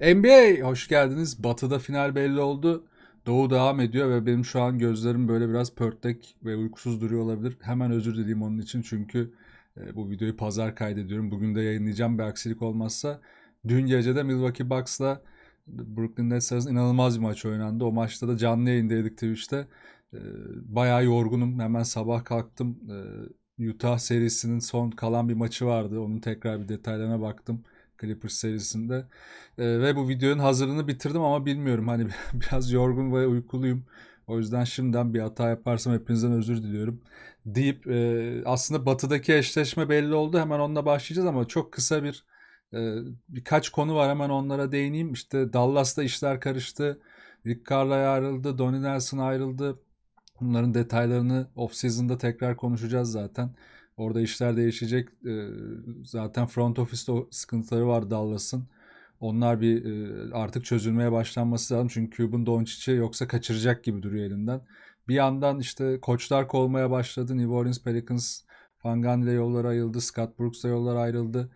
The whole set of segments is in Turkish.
NBA hoş geldiniz. Batı'da final belli oldu. Doğu devam ediyor ve benim şu an gözlerim böyle biraz pörtek ve uykusuz duruyor olabilir. Hemen özür dileyim onun için çünkü e, bu videoyu pazar kaydediyorum. Bugün de yayınlayacağım bir aksilik olmazsa. Dün gece de Milwaukee Bucks'la Brooklyn Nets arasında inanılmaz bir maç oynandı. O maçta da canlı yayındaydık Twitch'te. E, bayağı yorgunum. Hemen sabah kalktım. E, Utah serisinin son kalan bir maçı vardı. Onun tekrar bir detaylarına baktım. Clippers serisinde. E, ve bu videonun hazırlığını bitirdim ama bilmiyorum hani biraz yorgun ve uykuluyum. O yüzden şimdiden bir hata yaparsam hepinizden özür diliyorum deyip e, aslında batıdaki eşleşme belli oldu. Hemen onunla başlayacağız ama çok kısa bir e, birkaç konu var hemen onlara değineyim. İşte Dallas'ta işler karıştı. Rick Carlay ayrıldı. Donnie Nelson ayrıldı. Bunların detaylarını off-season'da tekrar konuşacağız zaten. Orada işler değişecek. Ee, zaten front ofiste sıkıntıları var Dallas'ın. Onlar bir e, artık çözülmeye başlanması lazım. Çünkü Cuban Doncic'i yoksa kaçıracak gibi duruyor elinden. Bir yandan işte koçlar kovmaya başladı. New Orleans Pelicans ile yollar ayrıldı. Scott Brooks'la yollar ayrıldı.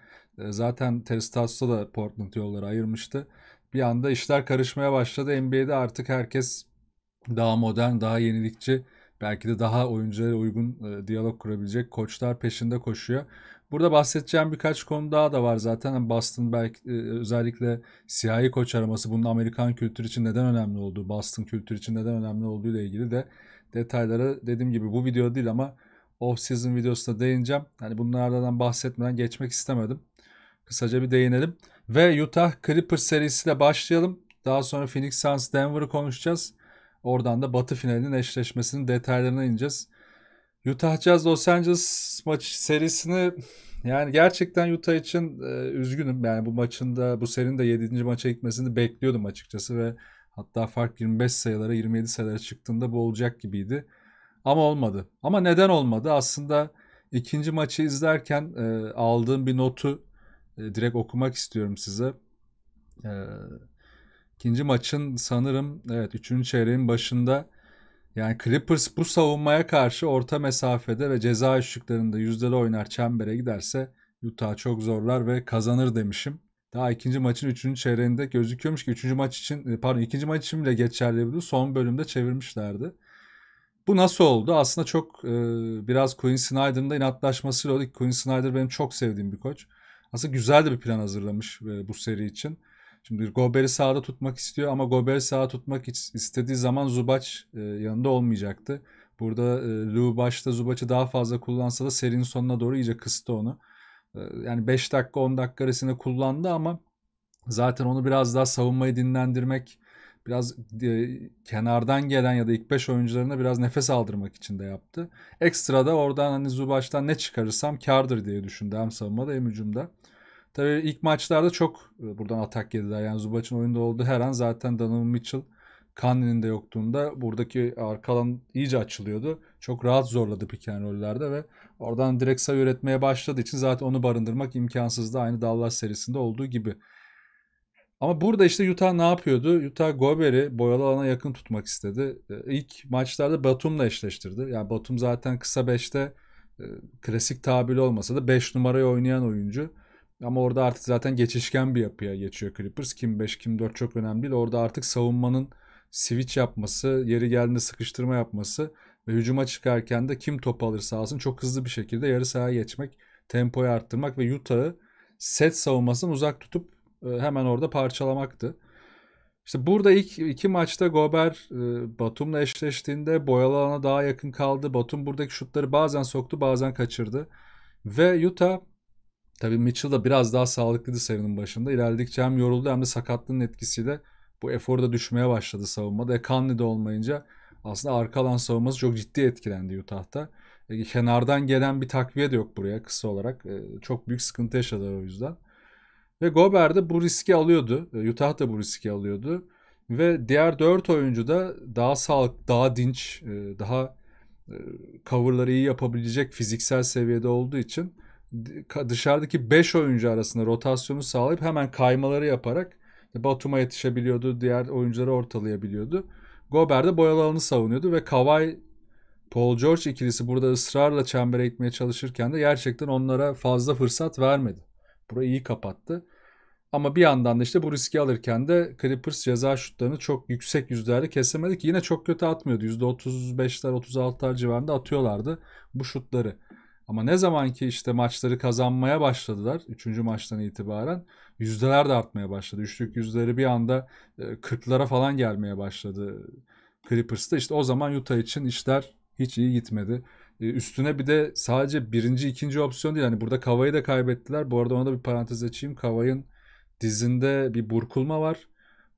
Zaten Terry da Portland yollara ayırmıştı. Bir anda işler karışmaya başladı. NBA'de artık herkes daha modern, daha yenilikçi belki de daha oyunculara uygun e, diyalog kurabilecek koçlar peşinde koşuyor. Burada bahsedeceğim birkaç konu daha da var zaten. Hani Boston belki e, özellikle siyahi koç araması bunun Amerikan kültürü için neden önemli olduğu, Boston kültürü için neden önemli olduğu ile ilgili de detaylara dediğim gibi bu video değil ama off season videosuna değineceğim. Hani bunlardan bahsetmeden geçmek istemedim. Kısaca bir değinelim. Ve Utah Clippers serisiyle başlayalım. Daha sonra Phoenix Suns Denver'ı konuşacağız. Oradan da Batı finalinin eşleşmesinin detaylarına ineceğiz. Utah Jazz Los Angeles maç serisini yani gerçekten Utah için e, üzgünüm. Yani bu maçın da bu serinin de 7. maça gitmesini bekliyordum açıkçası ve hatta fark 25 sayılara 27 sayılara çıktığında bu olacak gibiydi. Ama olmadı. Ama neden olmadı? Aslında ikinci maçı izlerken e, aldığım bir notu e, direkt okumak istiyorum size. E, İkinci maçın sanırım evet üçüncü çeyreğin başında yani Clippers bu savunmaya karşı orta mesafede ve ceza üçlüklerinde yüzdeli oynar çembere giderse Utah çok zorlar ve kazanır demişim. Daha ikinci maçın üçüncü çeyreğinde gözüküyormuş ki üçüncü maç için e, pardon ikinci maç için bile geçerli bu son bölümde çevirmişlerdi. Bu nasıl oldu? Aslında çok e, biraz Quinn Snyder'ın da inatlaşmasıyla oldu. Quinn Snyder benim çok sevdiğim bir koç. Aslında güzel de bir plan hazırlamış e, bu seri için. Şimdi Gober'i sağda tutmak istiyor ama Gober'i sağda tutmak istediği zaman Zubac e, yanında olmayacaktı. Burada e, Lou başta Zubac'ı daha fazla kullansa da serinin sonuna doğru iyice kıstı onu. E, yani 5 dakika 10 dakika arasında kullandı ama zaten onu biraz daha savunmayı dinlendirmek biraz e, kenardan gelen ya da ilk 5 oyuncularına biraz nefes aldırmak için de yaptı. Ekstra da oradan hani Zubaç'tan ne çıkarırsam kardır diye düşündü hem savunmada hem hücumda. Tabii ilk maçlarda çok e, buradan atak yediler. Yani Zubac'ın oyunda olduğu her an zaten Donovan Mitchell Kandi'nin de yoktuğunda buradaki arka alan iyice açılıyordu. Çok rahat zorladı pick rollerde ve oradan direkt sayı üretmeye başladığı için zaten onu barındırmak imkansızdı. Aynı Dallas serisinde olduğu gibi. Ama burada işte Utah ne yapıyordu? Utah Gober'i boyalı alana yakın tutmak istedi. E, ilk maçlarda Batum'la eşleştirdi. Yani Batum zaten kısa 5'te e, klasik tabiri olmasa da 5 numarayı oynayan oyuncu. Ama orada artık zaten geçişken bir yapıya geçiyor Clippers. Kim 5 kim 4 çok önemli değil. Orada artık savunmanın switch yapması, yeri geldiğinde sıkıştırma yapması ve hücuma çıkarken de kim top alırsa alsın çok hızlı bir şekilde yarı sahaya geçmek, tempoyu arttırmak ve Utah'ı set savunmasından uzak tutup e, hemen orada parçalamaktı. İşte burada ilk iki maçta Gober e, Batum'la eşleştiğinde boyalı alana daha yakın kaldı. Batum buradaki şutları bazen soktu bazen kaçırdı. Ve Utah Tabii Mitchell da biraz daha sağlıklıydı serinin başında. İlerledikçe hem yoruldu hem de sakatlığın etkisiyle bu efor da düşmeye başladı savunmada. E Conley de olmayınca aslında arka alan savunması çok ciddi etkilendi Utah'ta. E, kenardan gelen bir takviye de yok buraya kısa olarak. E, çok büyük sıkıntı yaşadılar o yüzden. Ve Gobert de bu riski alıyordu. E, Utah da bu riski alıyordu. Ve diğer dört oyuncu da daha sağlık, daha dinç, e, daha e, coverları iyi yapabilecek fiziksel seviyede olduğu için dışarıdaki 5 oyuncu arasında rotasyonu sağlayıp hemen kaymaları yaparak Batum'a yetişebiliyordu. Diğer oyuncuları ortalayabiliyordu. Gober de boyalı alanı savunuyordu ve Kavai Paul George ikilisi burada ısrarla çembere gitmeye çalışırken de gerçekten onlara fazla fırsat vermedi. Burayı iyi kapattı. Ama bir yandan da işte bu riski alırken de Clippers ceza şutlarını çok yüksek yüzlerde kesemedi ki yine çok kötü atmıyordu. %35'ler 36'lar civarında atıyorlardı bu şutları. Ama ne zaman ki işte maçları kazanmaya başladılar 3. maçtan itibaren yüzdeler de artmaya başladı. Üçlük yüzleri bir anda 40'lara e, falan gelmeye başladı Clippers'ta. İşte o zaman Utah için işler hiç iyi gitmedi. E, üstüne bir de sadece birinci ikinci opsiyon değil. Hani burada Kavay'ı da kaybettiler. Bu arada ona da bir parantez açayım. Kavay'ın dizinde bir burkulma var.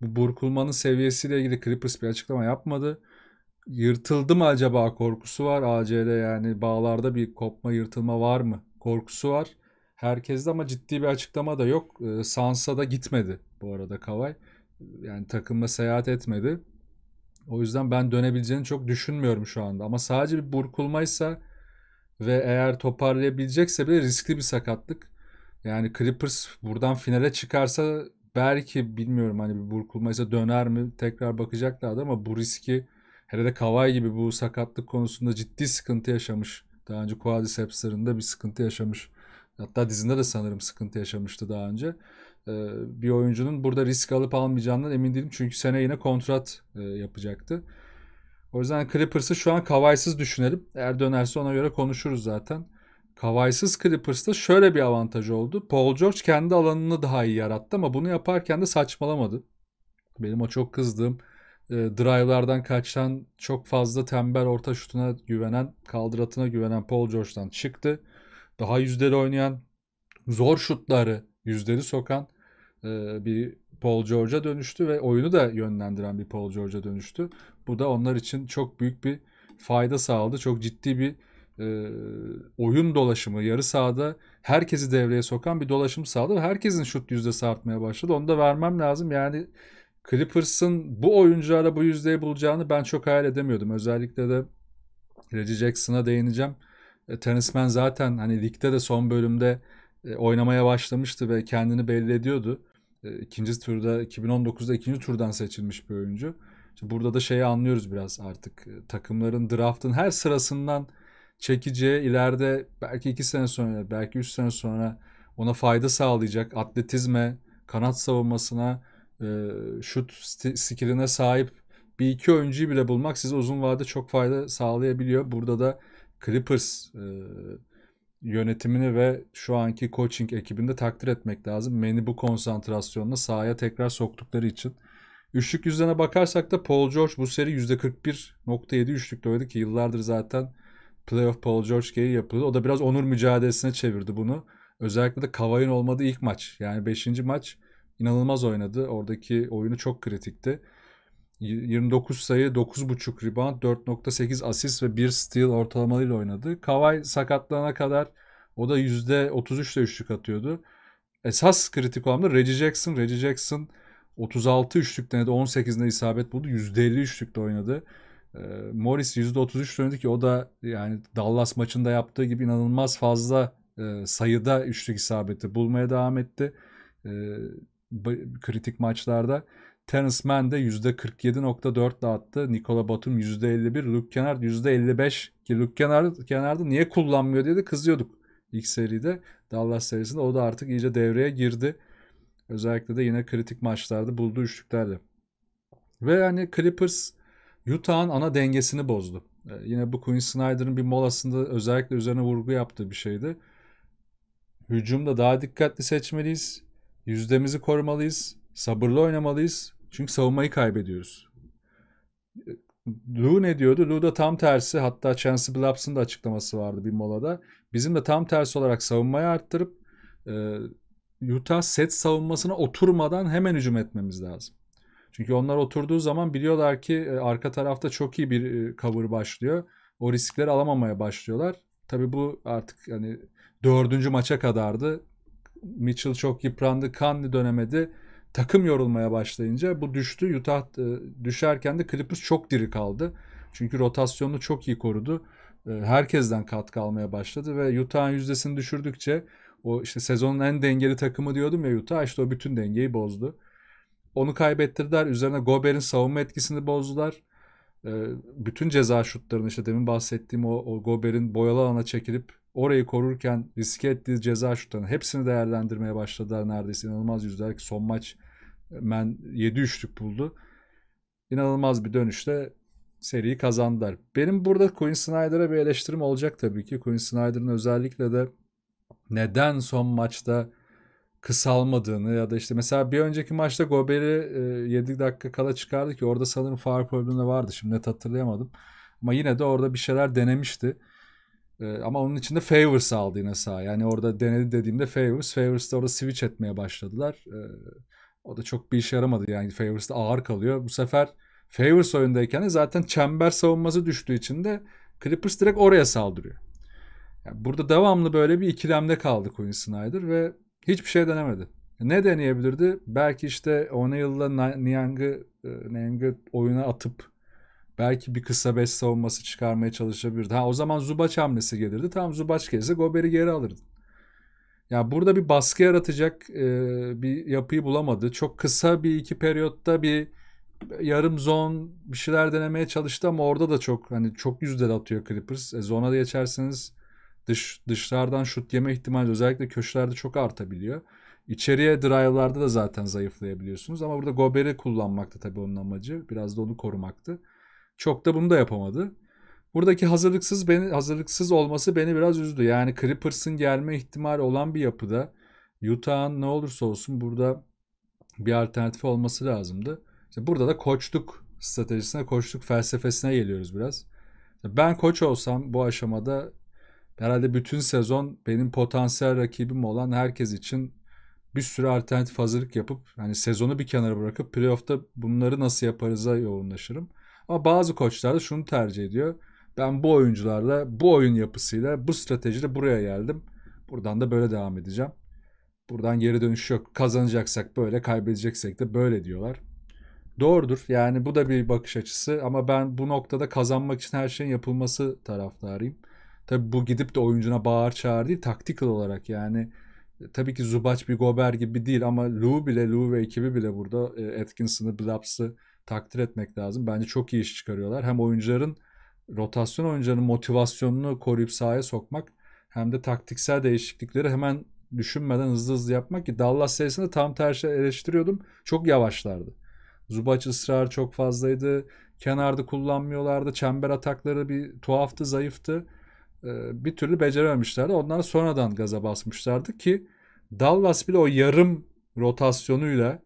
Bu burkulmanın seviyesiyle ilgili Clippers bir açıklama yapmadı yırtıldı mı acaba korkusu var ACL yani bağlarda bir kopma yırtılma var mı korkusu var. Herkeste ama ciddi bir açıklama da yok. Ee, Sansa da gitmedi bu arada Kavay. Yani takımla seyahat etmedi. O yüzden ben dönebileceğini çok düşünmüyorum şu anda. Ama sadece bir burkulmaysa ve eğer toparlayabilecekse bile riskli bir sakatlık. Yani Clippers buradan finale çıkarsa belki bilmiyorum hani bir burkulmaysa döner mi tekrar bakacaklardı ama bu riski Hele de Kavai gibi bu sakatlık konusunda ciddi sıkıntı yaşamış. Daha önce quadricepslerinde bir sıkıntı yaşamış. Hatta dizinde de sanırım sıkıntı yaşamıştı daha önce. Ee, bir oyuncunun burada risk alıp almayacağından emin değilim. Çünkü sene yine kontrat e, yapacaktı. O yüzden Clippers'ı şu an Kavai'siz düşünelim. Eğer dönerse ona göre konuşuruz zaten. Kavai'siz Clippers'ta şöyle bir avantaj oldu. Paul George kendi alanını daha iyi yarattı ama bunu yaparken de saçmalamadı. Benim o çok kızdığım e, drive'lardan kaçan çok fazla tembel orta şutuna güvenen, kaldıratına güvenen Paul George'dan çıktı. Daha yüzdeli oynayan, zor şutları yüzdeli sokan e, bir Paul George'a dönüştü ve oyunu da yönlendiren bir Paul George'a dönüştü. Bu da onlar için çok büyük bir fayda sağladı. Çok ciddi bir e, oyun dolaşımı yarı sahada herkesi devreye sokan bir dolaşım sağladı herkesin şut yüzdesi artmaya başladı. Onu da vermem lazım. Yani Clippers'ın bu oyunculara bu yüzdeyi bulacağını ben çok hayal edemiyordum. Özellikle de Reggie Jackson'a değineceğim. E, Terence zaten hani ligde de son bölümde e, oynamaya başlamıştı ve kendini belli ediyordu. E, ikinci turda 2019'da ikinci turdan seçilmiş bir oyuncu. İşte burada da şeyi anlıyoruz biraz artık. E, takımların draftın her sırasından çekeceği ileride belki 2 sene sonra belki 3 sene sonra ona fayda sağlayacak atletizme, kanat savunmasına, e, şut skilline sahip bir iki oyuncuyu bile bulmak size uzun vadede çok fayda sağlayabiliyor. Burada da Clippers e, yönetimini ve şu anki coaching ekibini de takdir etmek lazım. Meni bu konsantrasyonla sahaya tekrar soktukları için. Üçlük yüzlerine bakarsak da Paul George bu seri %41.7 üçlükte oynadı ki yıllardır zaten playoff Paul George geyi yapıldı. O da biraz onur mücadelesine çevirdi bunu. Özellikle de Kavay'ın olmadığı ilk maç. Yani 5. maç inanılmaz oynadı. Oradaki oyunu çok kritikti. 29 sayı, 9.5 rebound, 4.8 asist ve 1 steal ortalamalıyla oynadı. Kawhi sakatlanana kadar o da %33 üçlük atıyordu. Esas kritik olan da Reggie Jackson. Reggie Jackson 36 üçlük denedi. 18'inde isabet buldu. %50 üçlükte oynadı. Ee, Morris %33 oynadı ki o da yani Dallas maçında yaptığı gibi inanılmaz fazla e, sayıda üçlük isabeti bulmaya devam etti. Ee, kritik maçlarda. Terence Mann de %47.4 dağıttı. Nikola Batum %51, Luke Kennard %55 ki Luke Kennard, Kennard'ı niye kullanmıyor diye de kızıyorduk ilk seride. Dallas serisinde o da artık iyice devreye girdi. Özellikle de yine kritik maçlarda bulduğu üçlüklerle. Ve yani Clippers Utah'ın ana dengesini bozdu. Ee, yine bu Quinn Snyder'ın bir molasında özellikle üzerine vurgu yaptığı bir şeydi. Hücumda daha dikkatli seçmeliyiz. Yüzdemizi korumalıyız. Sabırlı oynamalıyız. Çünkü savunmayı kaybediyoruz. Lou ne diyordu? Lou da tam tersi hatta Chance Blaps'ın da açıklaması vardı bir molada. Bizim de tam tersi olarak savunmayı arttırıp e, Utah set savunmasına oturmadan hemen hücum etmemiz lazım. Çünkü onlar oturduğu zaman biliyorlar ki e, arka tarafta çok iyi bir e, başlıyor. O riskleri alamamaya başlıyorlar. Tabii bu artık hani dördüncü maça kadardı. Mitchell çok yıprandı. kanlı dönemedi. Takım yorulmaya başlayınca bu düştü. Utah e, düşerken de Clippers çok diri kaldı. Çünkü rotasyonunu çok iyi korudu. E, herkesten katkı almaya başladı ve Utah'ın yüzdesini düşürdükçe o işte sezonun en dengeli takımı diyordum ya Utah işte o bütün dengeyi bozdu. Onu kaybettirdiler. Üzerine Gober'in savunma etkisini bozdular. E, bütün ceza şutlarını işte demin bahsettiğim o, o Gobert'in boyalı alana çekilip Orayı korurken riske ettiği ceza şutlarını. hepsini değerlendirmeye başladılar neredeyse. inanılmaz yüzler ki son maç e, men 7 üçlük buldu. İnanılmaz bir dönüşte seriyi kazandılar. Benim burada Quinn Snyder'a bir eleştirim olacak tabii ki. Quinn Snyder'ın özellikle de neden son maçta kısalmadığını ya da işte mesela bir önceki maçta Gober'i 7 e, dakika kala çıkardı ki orada sanırım far problemi vardı. Şimdi net hatırlayamadım. Ama yine de orada bir şeyler denemişti. Ee, ama onun içinde Favors aldı yine sağ. Yani orada denedi dediğimde Favors. Favors da orada switch etmeye başladılar. Ee, o da çok bir işe yaramadı. Yani Favors da ağır kalıyor. Bu sefer Favors oyundayken de zaten çember savunması düştüğü için de Clippers direkt oraya saldırıyor. Yani burada devamlı böyle bir ikilemde kaldı Quinn Snyder ve hiçbir şey denemedi. Ne deneyebilirdi? Belki işte o O'Neal'la Niang'ı e, Niang oyuna atıp Belki bir kısa 5 savunması çıkarmaya çalışabilirdi. Ha o zaman Zubac hamlesi gelirdi. Tam Zubac gelse Gober'i geri alırdı. Ya yani burada bir baskı yaratacak e, bir yapıyı bulamadı. Çok kısa bir iki periyotta bir yarım zon bir şeyler denemeye çalıştı ama orada da çok hani çok yüzdel atıyor Clippers. E, zona da geçerseniz dış dışlardan şut yeme ihtimali özellikle köşelerde çok artabiliyor. İçeriye drive'larda da zaten zayıflayabiliyorsunuz ama burada Gober'i kullanmaktı tabii onun amacı. Biraz da onu korumaktı. Çok da bunu da yapamadı. Buradaki hazırlıksız beni hazırlıksız olması beni biraz üzdü. Yani Clippers'ın gelme ihtimali olan bir yapıda Utah'ın ne olursa olsun burada bir alternatif olması lazımdı. İşte burada da koçluk stratejisine, koçluk felsefesine geliyoruz biraz. Ben koç olsam bu aşamada herhalde bütün sezon benim potansiyel rakibim olan herkes için bir sürü alternatif hazırlık yapıp hani sezonu bir kenara bırakıp playoff'ta bunları nasıl yaparız'a yoğunlaşırım. Ama bazı koçlar da şunu tercih ediyor. Ben bu oyuncularla, bu oyun yapısıyla, bu stratejiyle buraya geldim. Buradan da böyle devam edeceğim. Buradan geri dönüş yok. Kazanacaksak böyle, kaybedeceksek de böyle diyorlar. Doğrudur. Yani bu da bir bakış açısı ama ben bu noktada kazanmak için her şeyin yapılması taraftarıyım. Tabii bu gidip de oyuncuna bağır çağır değil, taktikal olarak yani e, tabii ki Zubac bir Gober gibi değil ama Lou bile, Lou ve ekibi bile burada e, Atkinson'ı, Blaps'ı takdir etmek lazım. Bence çok iyi iş çıkarıyorlar. Hem oyuncuların rotasyon oyuncuların motivasyonunu koruyup sahaya sokmak hem de taktiksel değişiklikleri hemen düşünmeden hızlı hızlı yapmak ki Dallas serisinde tam tersi eleştiriyordum. Çok yavaşlardı. Zubac ısrar çok fazlaydı. Kenarda kullanmıyorlardı. Çember atakları bir tuhaftı, zayıftı. Ee, bir türlü becerememişlerdi. Onlar sonradan gaza basmışlardı ki Dallas bile o yarım rotasyonuyla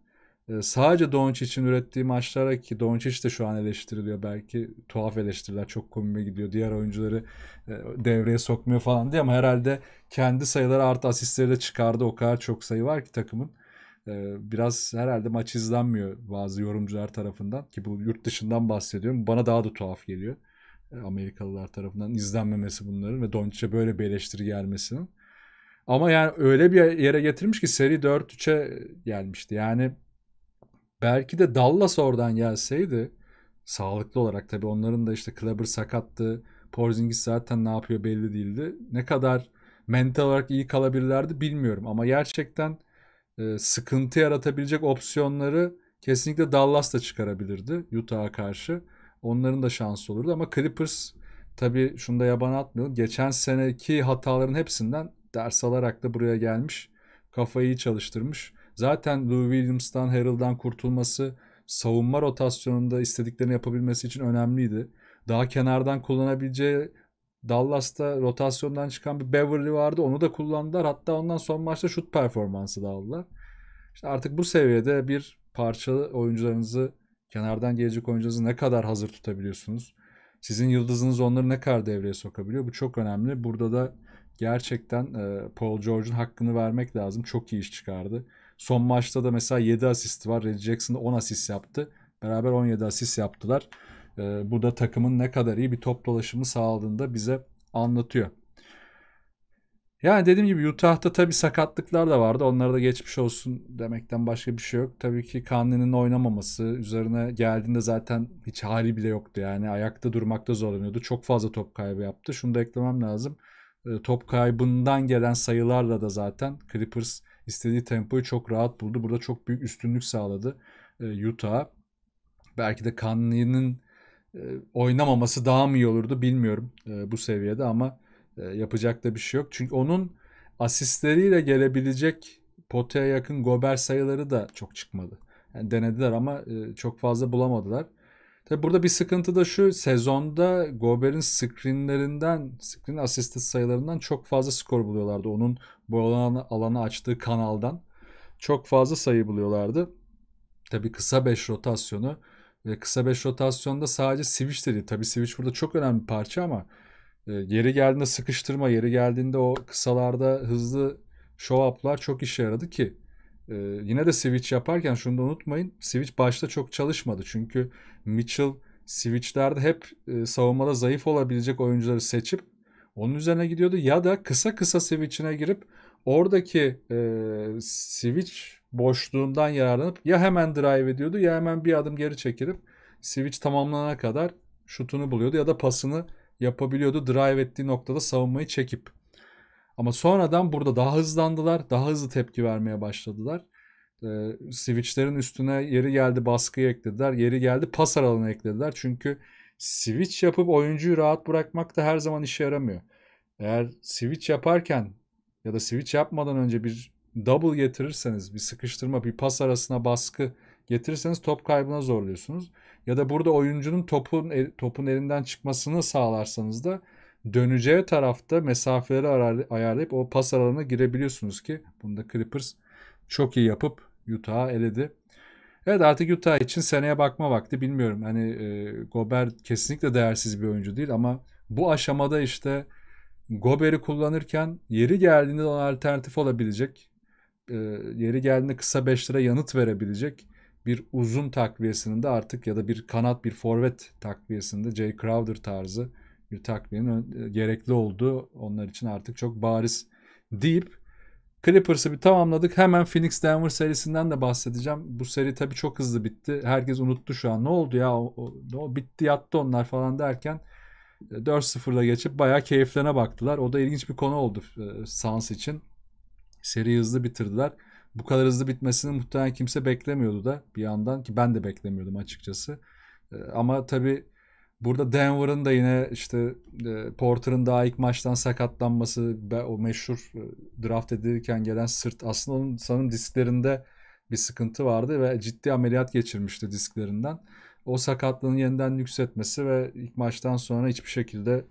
ee, sadece Doncic için ürettiği maçlara ki Doncic de şu an eleştiriliyor belki tuhaf eleştiriler çok komime gidiyor diğer oyuncuları e, devreye sokmuyor falan diye ama herhalde kendi sayıları artı asistleri de çıkardı o kadar çok sayı var ki takımın ee, biraz herhalde maç izlenmiyor bazı yorumcular tarafından ki bu yurt dışından bahsediyorum bana daha da tuhaf geliyor ee, Amerikalılar tarafından izlenmemesi bunların ve Doncic'e böyle bir eleştiri gelmesinin ama yani öyle bir yere getirmiş ki seri 4-3'e gelmişti yani Belki de Dallas oradan gelseydi sağlıklı olarak tabi onların da işte Kleber sakattı. Porzingis zaten ne yapıyor belli değildi. Ne kadar mental olarak iyi kalabilirlerdi bilmiyorum ama gerçekten e, sıkıntı yaratabilecek opsiyonları kesinlikle Dallas da çıkarabilirdi Utah'a karşı. Onların da şansı olurdu ama Clippers tabi şunu da yabana atmayalım. Geçen seneki hataların hepsinden ders alarak da buraya gelmiş. Kafayı iyi çalıştırmış. Zaten Lou Williams'tan, Harrell'dan kurtulması savunma rotasyonunda istediklerini yapabilmesi için önemliydi. Daha kenardan kullanabileceği Dallas'ta rotasyondan çıkan bir Beverly vardı. Onu da kullandılar. Hatta ondan son maçta şut performansı da aldılar. İşte artık bu seviyede bir parçalı oyuncularınızı kenardan gelecek oyuncularınızı ne kadar hazır tutabiliyorsunuz? Sizin yıldızınız onları ne kadar devreye sokabiliyor? Bu çok önemli. Burada da gerçekten Paul George'un hakkını vermek lazım. Çok iyi iş çıkardı. Son maçta da mesela 7 asist var. Reggie Jackson 10 asist yaptı. Beraber 17 asist yaptılar. E, bu da takımın ne kadar iyi bir top dolaşımı sağladığını da bize anlatıyor. Yani dediğim gibi Utah'ta tabi sakatlıklar da vardı. Onlara da geçmiş olsun demekten başka bir şey yok. Tabii ki Kanlı'nın oynamaması üzerine geldiğinde zaten hiç hali bile yoktu. Yani ayakta durmakta zorlanıyordu. Çok fazla top kaybı yaptı. Şunu da eklemem lazım. Ee, top kaybından gelen sayılarla da zaten Clippers istediği tempoyu çok rahat buldu. Burada çok büyük üstünlük sağladı e, Utah. Belki de Conley'nin e, oynamaması daha mı iyi olurdu bilmiyorum e, bu seviyede ama yapacak da bir şey yok. Çünkü onun asistleriyle gelebilecek potaya yakın gober sayıları da çok çıkmadı. Yani denediler ama çok fazla bulamadılar. Tabi burada bir sıkıntı da şu sezonda Gober'in screenlerinden, screen asistit sayılarından çok fazla skor buluyorlardı. Onun bu alanı, alanı açtığı kanaldan çok fazla sayı buluyorlardı. Tabii kısa 5 rotasyonu ve kısa 5 rotasyonda sadece switch dedi. Tabii switch burada çok önemli bir parça ama e, yeri geldiğinde sıkıştırma, yeri geldiğinde o kısalarda hızlı show up'lar çok işe yaradı ki e, yine de switch yaparken şunu da unutmayın. Switch başta çok çalışmadı. Çünkü Mitchell switchlerde hep e, savunmada zayıf olabilecek oyuncuları seçip onun üzerine gidiyordu ya da kısa kısa switch'ine girip oradaki e, switch boşluğundan yararlanıp ya hemen drive ediyordu ya hemen bir adım geri çekilip switch tamamlanana kadar şutunu buluyordu ya da pasını yapabiliyordu drive ettiği noktada savunmayı çekip. Ama sonradan burada daha hızlandılar, daha hızlı tepki vermeye başladılar. E, switchlerin üstüne yeri geldi baskıyı eklediler, yeri geldi pas aralığını eklediler. Çünkü switch yapıp oyuncuyu rahat bırakmak da her zaman işe yaramıyor. Eğer switch yaparken ya da switch yapmadan önce bir double getirirseniz bir sıkıştırma bir pas arasına baskı getirirseniz top kaybına zorluyorsunuz. Ya da burada oyuncunun topun topun elinden çıkmasını sağlarsanız da döneceği tarafta mesafeleri ayarlayıp o pas aralarına girebiliyorsunuz ki bunu da Clippers çok iyi yapıp Utah'a eledi. Evet artık Utah için seneye bakma vakti bilmiyorum. Hani e, Gobert kesinlikle değersiz bir oyuncu değil ama bu aşamada işte Gober'i kullanırken yeri geldiğinde ona alternatif olabilecek, e, yeri geldiğinde kısa beşlere yanıt verebilecek bir uzun takviyesinin de artık ya da bir kanat bir forvet takviyesinde Jay Crowder tarzı bir takviyenin e, gerekli olduğu onlar için artık çok bariz deyip Clippers'ı bir tamamladık. Hemen Phoenix Denver serisinden de bahsedeceğim. Bu seri tabi çok hızlı bitti. Herkes unuttu şu an. Ne oldu ya? O, o, o bitti yattı onlar falan derken 4-0'da geçip bayağı keyiflerine baktılar. O da ilginç bir konu oldu e, Sans için. Seri hızlı bitirdiler. Bu kadar hızlı bitmesini muhtemelen kimse beklemiyordu da bir yandan ki ben de beklemiyordum açıkçası. E, ama tabii burada Denver'ın da yine işte e, Porter'ın daha ilk maçtan sakatlanması o meşhur draft edilirken gelen sırt aslında onun sanırım disklerinde bir sıkıntı vardı ve ciddi ameliyat geçirmişti disklerinden o sakatlığın yeniden yükseltmesi ve ilk maçtan sonra hiçbir şekilde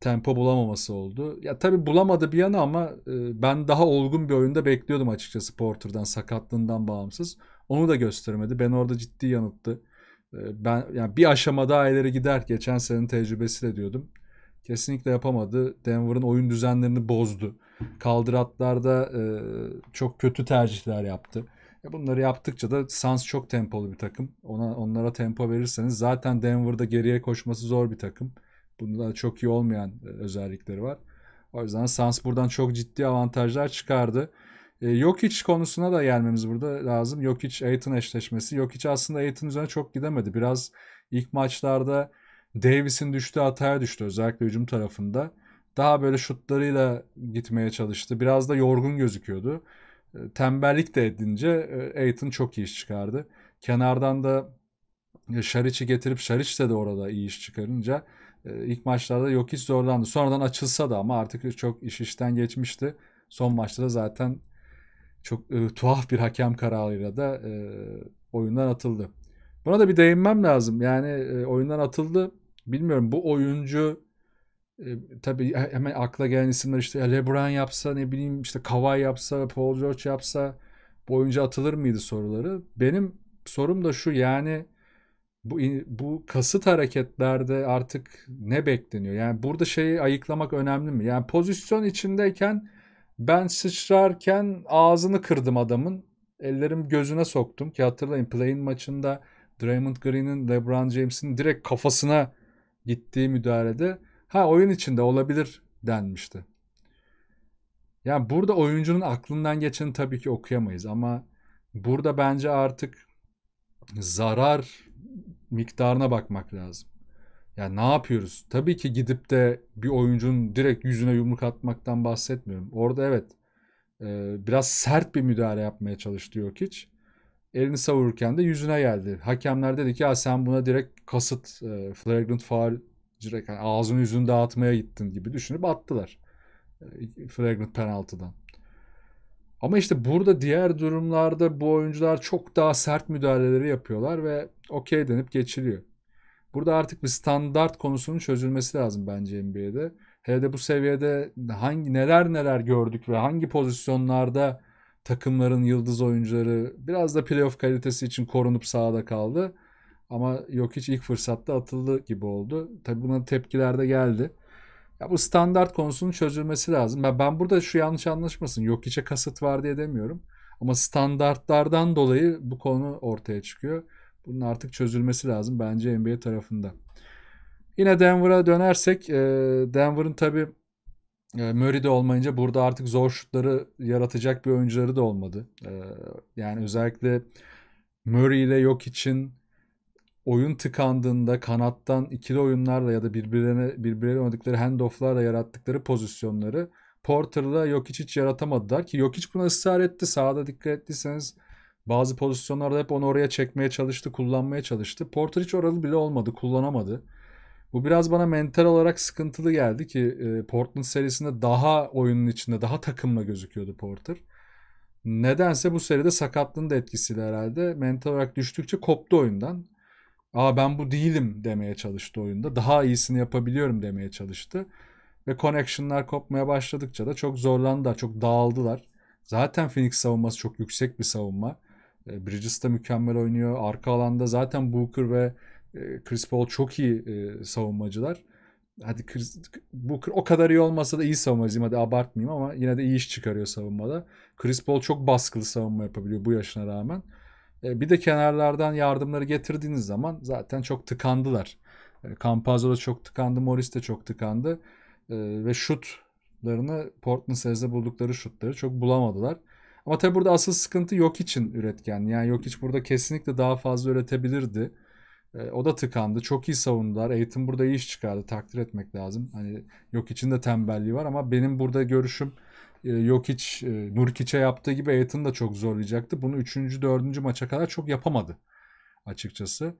tempo bulamaması oldu. Ya tabi bulamadı bir yana ama e, ben daha olgun bir oyunda bekliyordum açıkçası Porter'dan sakatlığından bağımsız. Onu da göstermedi. Ben orada ciddi yanıttı. E, ben yani bir aşama daha ileri gider geçen senenin tecrübesiyle diyordum. Kesinlikle yapamadı. Denver'ın oyun düzenlerini bozdu. Kaldıratlarda e, çok kötü tercihler yaptı. E, bunları yaptıkça da Suns çok tempolu bir takım. Ona onlara tempo verirseniz zaten Denver'da geriye koşması zor bir takım. Bunda çok iyi olmayan e, özellikleri var. O yüzden Suns buradan çok ciddi avantajlar çıkardı. Yok e, hiç konusuna da gelmemiz burada lazım. Yok hiç Aiton eşleşmesi. Yok hiç aslında Aiton üzerine çok gidemedi. Biraz ilk maçlarda Davis'in düştüğü hataya düştü özellikle hücum tarafında. Daha böyle şutlarıyla gitmeye çalıştı. Biraz da yorgun gözüküyordu. Ee, tembellik de edince e, Aiton çok iyi iş çıkardı. Kenardan da e, Şariç'i getirip Şariç de, de orada iyi iş çıkarınca e, ilk maçlarda yok hiç zorlandı. Sonradan açılsa da ama artık çok iş işten geçmişti. Son maçta da zaten çok e, tuhaf bir hakem kararıyla da e, oyundan atıldı. Buna da bir değinmem lazım. Yani e, oyundan atıldı. Bilmiyorum bu oyuncu Tabi hemen akla gelen isimler işte LeBron yapsa ne bileyim işte Kawhi yapsa Paul George yapsa boyunca atılır mıydı soruları. Benim sorum da şu yani bu bu kasıt hareketlerde artık ne bekleniyor? Yani burada şeyi ayıklamak önemli mi? Yani pozisyon içindeyken ben sıçrarken ağzını kırdım adamın. Ellerim gözüne soktum ki hatırlayın play'in maçında Draymond Green'in LeBron James'in direkt kafasına gittiği müdahalede Ha oyun içinde olabilir denmişti. Yani burada oyuncunun aklından geçeni tabii ki okuyamayız ama burada bence artık zarar miktarına bakmak lazım. Yani ne yapıyoruz? Tabii ki gidip de bir oyuncunun direkt yüzüne yumruk atmaktan bahsetmiyorum. Orada evet e, biraz sert bir müdahale yapmaya çalıştı Jokic. Elini savururken de yüzüne geldi. Hakemler dedi ki ya sen buna direkt kasıt e, flagrant foul direkt hani ağzını yüzünü dağıtmaya gittin gibi düşünüp attılar. E, Fragrant penaltıdan. Ama işte burada diğer durumlarda bu oyuncular çok daha sert müdahaleleri yapıyorlar ve okey denip geçiliyor. Burada artık bir standart konusunun çözülmesi lazım bence NBA'de. Hele de bu seviyede hangi neler neler gördük ve hangi pozisyonlarda takımların yıldız oyuncuları biraz da playoff kalitesi için korunup sahada kaldı. Ama yok hiç ilk fırsatta atıldı gibi oldu. Tabi buna tepkiler de geldi. Ya bu standart konusunun çözülmesi lazım. Ben, ben burada şu yanlış anlaşmasın. Yok içe kasıt var diye demiyorum. Ama standartlardan dolayı bu konu ortaya çıkıyor. Bunun artık çözülmesi lazım bence NBA tarafında. Yine Denver'a dönersek e, Denver'ın tabi e, Murray de olmayınca burada artık zor şutları yaratacak bir oyuncuları da olmadı. E, yani özellikle Murray ile yok için oyun tıkandığında kanattan ikili oyunlarla ya da birbirlerine birbirlerine oynadıkları handofflarla yarattıkları pozisyonları Porter'la yok hiç hiç yaratamadılar ki yok hiç buna ısrar etti. Sağda dikkat ettiyseniz bazı pozisyonlarda hep onu oraya çekmeye çalıştı, kullanmaya çalıştı. Porter hiç oralı bile olmadı, kullanamadı. Bu biraz bana mental olarak sıkıntılı geldi ki e, Portland serisinde daha oyunun içinde, daha takımla gözüküyordu Porter. Nedense bu seride sakatlığın da etkisiyle herhalde mental olarak düştükçe koptu oyundan. Aa ben bu değilim demeye çalıştı oyunda. Daha iyisini yapabiliyorum demeye çalıştı. Ve connection'lar kopmaya başladıkça da çok zorlandılar. Çok dağıldılar. Zaten Phoenix savunması çok yüksek bir savunma. E, Bridges de mükemmel oynuyor. Arka alanda zaten Booker ve e, Chris Paul çok iyi e, savunmacılar. Hadi Chris, Booker o kadar iyi olmasa da iyi savunmacıyım. Hadi abartmayayım ama yine de iyi iş çıkarıyor savunmada. Chris Paul çok baskılı savunma yapabiliyor bu yaşına rağmen. E, bir de kenarlardan yardımları getirdiğiniz zaman zaten çok tıkandılar. E, Campazzo da çok tıkandı, Morris de çok tıkandı. E, ve şutlarını Portland Sez'de buldukları şutları çok bulamadılar. Ama tabi burada asıl sıkıntı yok için üretken. Yani yok hiç burada kesinlikle daha fazla üretebilirdi. o da tıkandı. Çok iyi savundular. Eğitim burada iyi iş çıkardı. Takdir etmek lazım. Hani yok için de tembelliği var ama benim burada görüşüm yok e, hiç e, Nurkiç'e yaptığı gibi Aiton'u da çok zorlayacaktı. Bunu 3. 4. maça kadar çok yapamadı açıkçası.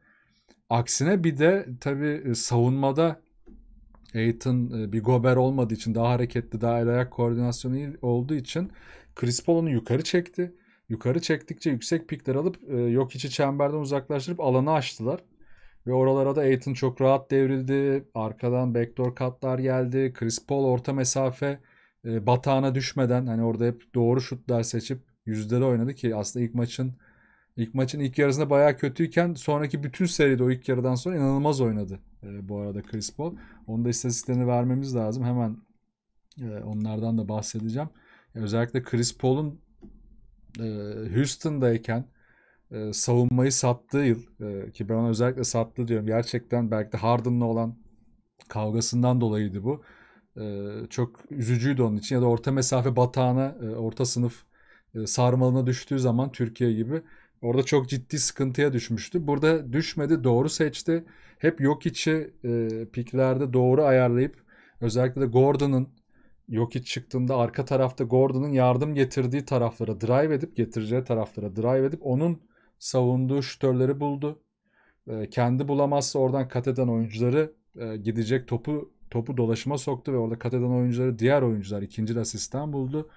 Aksine bir de tabi e, savunmada Aiton bir gober olmadığı için daha hareketli, daha el ayak koordinasyonu olduğu için Chris Paul onu yukarı çekti. Yukarı çektikçe yüksek pikler alıp yok içi çemberden uzaklaştırıp alanı açtılar. Ve oralara da Aiton çok rahat devrildi. Arkadan backdoor katlar geldi. Chris Paul orta mesafe e, batağına düşmeden hani orada hep doğru şutlar seçip yüzleri oynadı ki aslında ilk maçın ilk maçın ilk yarısında bayağı kötüyken sonraki bütün seride o ilk yarıdan sonra inanılmaz oynadı e, bu arada Chris Paul. Onun da istatistiklerini vermemiz lazım. Hemen e, onlardan da bahsedeceğim. Özellikle Chris Paul'un e, Houston'dayken e, savunmayı sattığı yıl e, ki ben ona özellikle sattı diyorum. Gerçekten belki de Harden'la olan kavgasından dolayıydı bu. Ee, çok üzücüydü onun için ya da orta mesafe batağına e, orta sınıf e, sarmalına düştüğü zaman Türkiye gibi orada çok ciddi sıkıntıya düşmüştü. Burada düşmedi doğru seçti. Hep yok içi e, piklerde doğru ayarlayıp özellikle de Gordon'ın yok iç çıktığında arka tarafta Gordon'ın yardım getirdiği taraflara drive edip getireceği taraflara drive edip onun savunduğu şütörleri buldu. Kendi bulamazsa oradan kat eden oyuncuları gidecek topu topu dolaşıma soktu ve orada kat eden oyuncuları diğer oyuncular ikinci asistten buldu.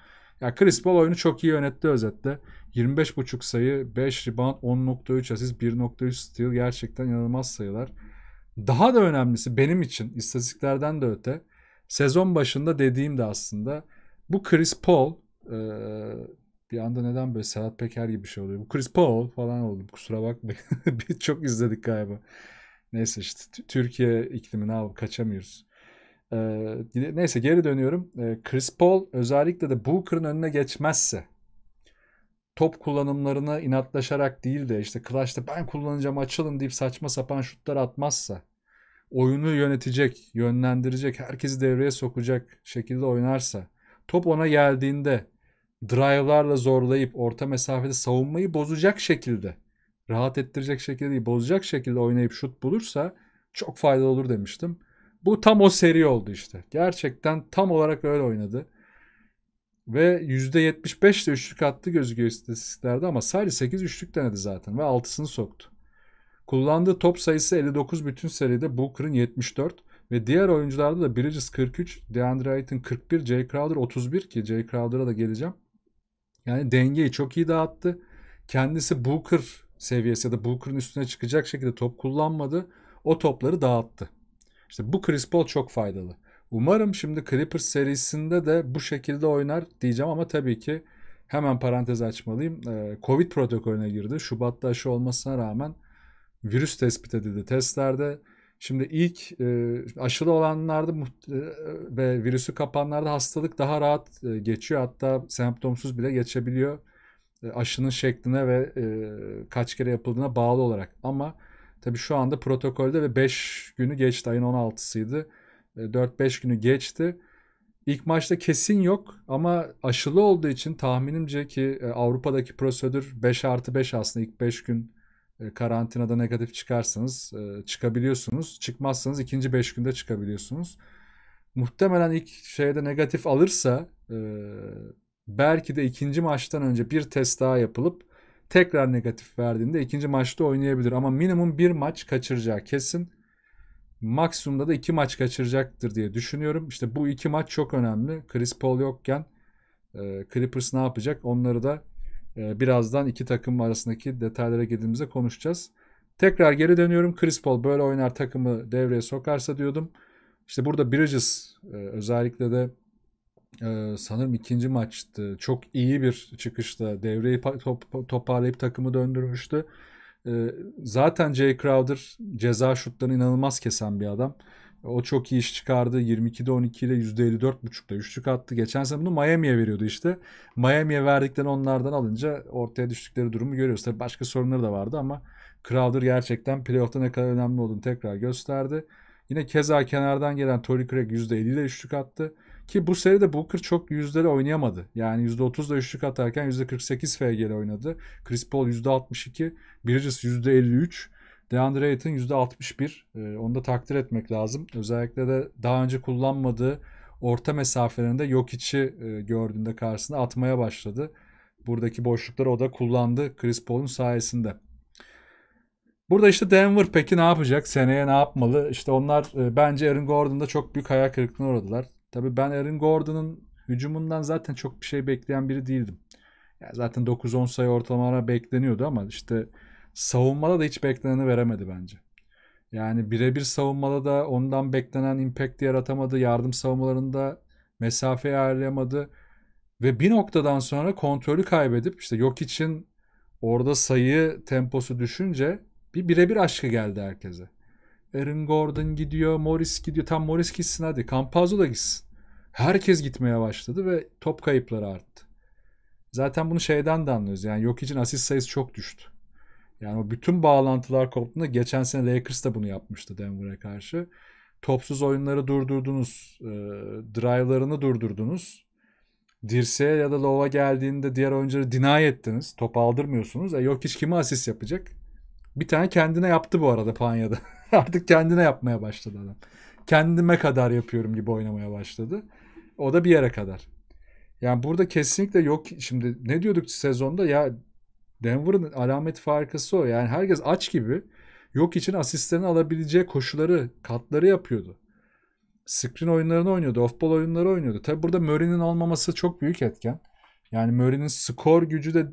Ya Chris Paul oyunu çok iyi yönetti özetle. 25.5 sayı, 5 rebound, 10.3 asist, 1.3 steal gerçekten inanılmaz sayılar. Daha da önemlisi benim için istatistiklerden de öte sezon başında dediğim de aslında bu Chris Paul e, bir anda neden böyle Serhat Peker gibi bir şey oluyor. Bu Chris Paul falan oldu kusura bakmayın. Biz çok izledik galiba. Neyse işte Türkiye iklimine kaçamıyoruz. Ee, neyse geri dönüyorum. Ee, Chris Paul özellikle de Booker'ın önüne geçmezse top kullanımlarına inatlaşarak değil de işte Clutch'ta ben kullanacağım açılın deyip saçma sapan şutlar atmazsa oyunu yönetecek, yönlendirecek, herkesi devreye sokacak şekilde oynarsa top ona geldiğinde drive'larla zorlayıp orta mesafede savunmayı bozacak şekilde rahat ettirecek şekilde değil bozacak şekilde oynayıp şut bulursa çok faydalı olur demiştim. Bu tam o seri oldu işte. Gerçekten tam olarak öyle oynadı. Ve %75 de üçlük attı gözüküyor istatistiklerde ama sadece 8 üçlük denedi zaten ve 6'sını soktu. Kullandığı top sayısı 59 bütün seride Booker'ın 74 ve diğer oyuncularda da Bridges 43, DeAndre Ayton 41, Jay Crowder 31 ki Jay Crowder'a da geleceğim. Yani dengeyi çok iyi dağıttı. Kendisi Booker seviyesi ya da Booker'ın üstüne çıkacak şekilde top kullanmadı. O topları dağıttı. İşte bu Chris Paul çok faydalı. Umarım şimdi Clippers serisinde de bu şekilde oynar diyeceğim ama tabii ki hemen parantez açmalıyım. Ee, Covid protokolüne girdi. Şubat'ta aşı olmasına rağmen virüs tespit edildi testlerde. Şimdi ilk e, aşılı olanlarda e, ve virüsü kapanlarda hastalık daha rahat e, geçiyor. Hatta semptomsuz bile geçebiliyor. E, aşının şekline ve kaç kere yapıldığına bağlı olarak. Ama Tabi şu anda protokolde ve 5 günü geçti ayın 16'sıydı. 4-5 e, günü geçti. İlk maçta kesin yok ama aşılı olduğu için tahminimce ki e, Avrupa'daki prosedür 5 artı 5 aslında ilk 5 gün e, karantinada negatif çıkarsanız çıkabiliyorsunuz. Çıkmazsanız ikinci 5 günde çıkabiliyorsunuz. Muhtemelen ilk şeyde negatif alırsa belki de ikinci maçtan önce bir test daha yapılıp tekrar negatif verdiğinde ikinci maçta oynayabilir. Ama minimum bir maç kaçıracağı kesin. Maksimumda da iki maç kaçıracaktır diye düşünüyorum. İşte bu iki maç çok önemli. Chris Paul yokken e, Clippers ne yapacak? Onları da e, birazdan iki takım arasındaki detaylara girdiğimizde konuşacağız. Tekrar geri dönüyorum. Chris Paul böyle oynar takımı devreye sokarsa diyordum. İşte burada Bridges e, özellikle de ee, sanırım ikinci maçtı. Çok iyi bir çıkışta devreyi top, toparlayıp takımı döndürmüştü. Ee, zaten Jay Crowder ceza şutlarını inanılmaz kesen bir adam. O çok iyi iş çıkardı. 22'de 12 ile %54.5'da üçlük attı. Geçen sene bunu Miami'ye veriyordu işte. Miami'ye verdiklerini onlardan alınca ortaya düştükleri durumu görüyoruz. Tabii başka sorunları da vardı ama Crowder gerçekten playoff'ta ne kadar önemli olduğunu tekrar gösterdi. Yine keza kenardan gelen Torrey Craig %50 ile üçlük attı. Ki bu seride Booker çok yüzdeli oynayamadı. Yani %30'da üçlük atarken %48 FG'li oynadı. Chris Paul %62, Bridges %53, DeAndre Ayton %61. Ee, onu da takdir etmek lazım. Özellikle de daha önce kullanmadığı orta mesafelerinde yok içi e, gördüğünde karşısında atmaya başladı. Buradaki boşlukları o da kullandı Chris Paul'un sayesinde. Burada işte Denver peki ne yapacak? Seneye ne yapmalı? İşte onlar e, bence Aaron Gordon'da çok büyük hayal kırıklığına uğradılar. Tabi ben Aaron Gordon'ın hücumundan zaten çok bir şey bekleyen biri değildim. Yani zaten 9-10 sayı ortalamalara bekleniyordu ama işte savunmada da hiç bekleneni veremedi bence. Yani birebir savunmada da ondan beklenen impact yaratamadı. Yardım savunmalarında mesafeyi ayarlayamadı. Ve bir noktadan sonra kontrolü kaybedip işte yok için orada sayı temposu düşünce bir birebir aşkı geldi herkese. Aaron Gordon gidiyor, Morris gidiyor. Tam Morris gitsin hadi. Campazzo da gitsin. Herkes gitmeye başladı ve top kayıpları arttı. Zaten bunu şeyden de anlıyoruz. Yani yok için asist sayısı çok düştü. Yani o bütün bağlantılar koptuğunda geçen sene Lakers da bunu yapmıştı Denver'a karşı. Topsuz oyunları durdurdunuz. E, drive'larını durdurdunuz. Dirseğe ya da lova geldiğinde diğer oyuncuları deny ettiniz. Top aldırmıyorsunuz. E, yok hiç kimi asist yapacak? Bir tane kendine yaptı bu arada Panya'da. Artık kendine yapmaya başladı adam. Kendime kadar yapıyorum gibi oynamaya başladı. O da bir yere kadar. Yani burada kesinlikle yok. Şimdi ne diyorduk sezonda ya Denver'ın alamet farkası o. Yani herkes aç gibi yok için asistlerini alabileceği koşuları, katları yapıyordu. Screen oyunlarını oynuyordu, off-ball oyunları oynuyordu. Tabi burada Murray'nin olmaması çok büyük etken. Yani Murray'nin skor gücü de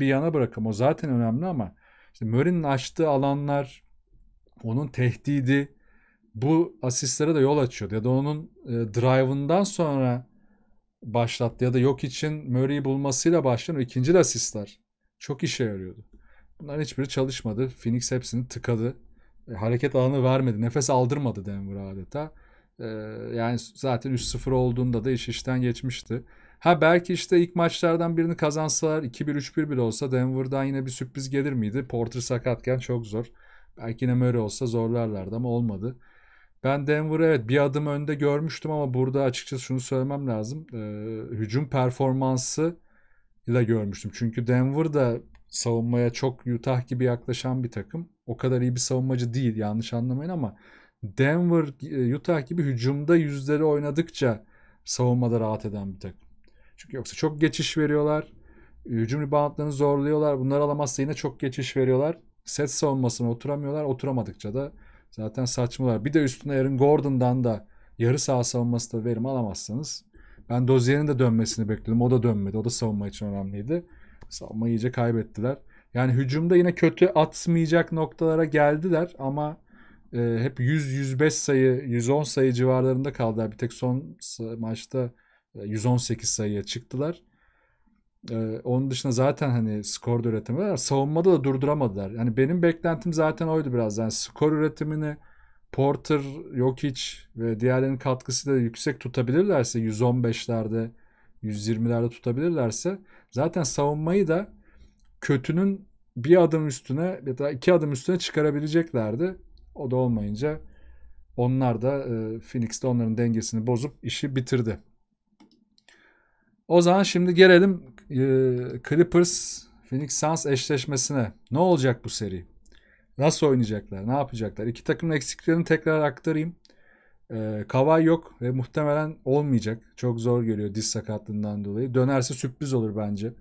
bir yana bırakım. O zaten önemli ama işte Murray'nin açtığı alanlar, onun tehdidi bu asistlere de yol açıyordu. Ya da onun e, drive'ından sonra başlattı ya da yok için Murray'i bulmasıyla başlayan ikinci asistler çok işe yarıyordu. Bunların hiçbiri çalışmadı. Phoenix hepsini tıkadı. E, hareket alanı vermedi. Nefes aldırmadı Denver adeta. E, yani zaten 3-0 olduğunda da iş işten geçmişti. Ha belki işte ilk maçlardan birini kazansalar 2-1-3-1 bile olsa Denver'dan yine bir sürpriz gelir miydi? Porter sakatken çok zor. Belki yine Murray olsa zorlarlardı ama olmadı. Ben Denver'ı evet bir adım önde görmüştüm ama burada açıkçası şunu söylemem lazım. Ee, hücum performansı ile görmüştüm. Çünkü Denver da savunmaya çok Utah gibi yaklaşan bir takım. O kadar iyi bir savunmacı değil yanlış anlamayın ama Denver e, Utah gibi hücumda yüzleri oynadıkça savunmada rahat eden bir takım. Çünkü yoksa çok geçiş veriyorlar. Hücum reboundlarını zorluyorlar. Bunları alamazsa yine çok geçiş veriyorlar. Set savunmasına oturamıyorlar. Oturamadıkça da zaten saçmalar. Bir de üstüne Aaron Gordon'dan da yarı sağ savunması da verim alamazsınız. Ben Dozier'in de dönmesini bekledim. O da dönmedi. O da savunma için önemliydi. Savunma iyice kaybettiler. Yani hücumda yine kötü atmayacak noktalara geldiler ama e, hep 100-105 sayı, 110 sayı civarlarında kaldılar. Bir tek son maçta 118 sayıya çıktılar. Ee, onun dışında zaten hani skor da üretemediler. Savunmada da durduramadılar. Yani benim beklentim zaten oydu biraz. Yani skor üretimini Porter, Jokic ve diğerlerinin katkısıyla yüksek tutabilirlerse 115'lerde 120'lerde tutabilirlerse zaten savunmayı da kötünün bir adım üstüne ya da iki adım üstüne çıkarabileceklerdi. O da olmayınca onlar da e, Phoenix'te onların dengesini bozup işi bitirdi. O zaman şimdi gelelim e, Clippers Phoenix Suns eşleşmesine. Ne olacak bu seri? Nasıl oynayacaklar? Ne yapacaklar? İki takımın eksiklerini tekrar aktarayım. E, Kavay yok ve muhtemelen olmayacak. Çok zor geliyor diz sakatlığından dolayı. Dönerse sürpriz olur bence.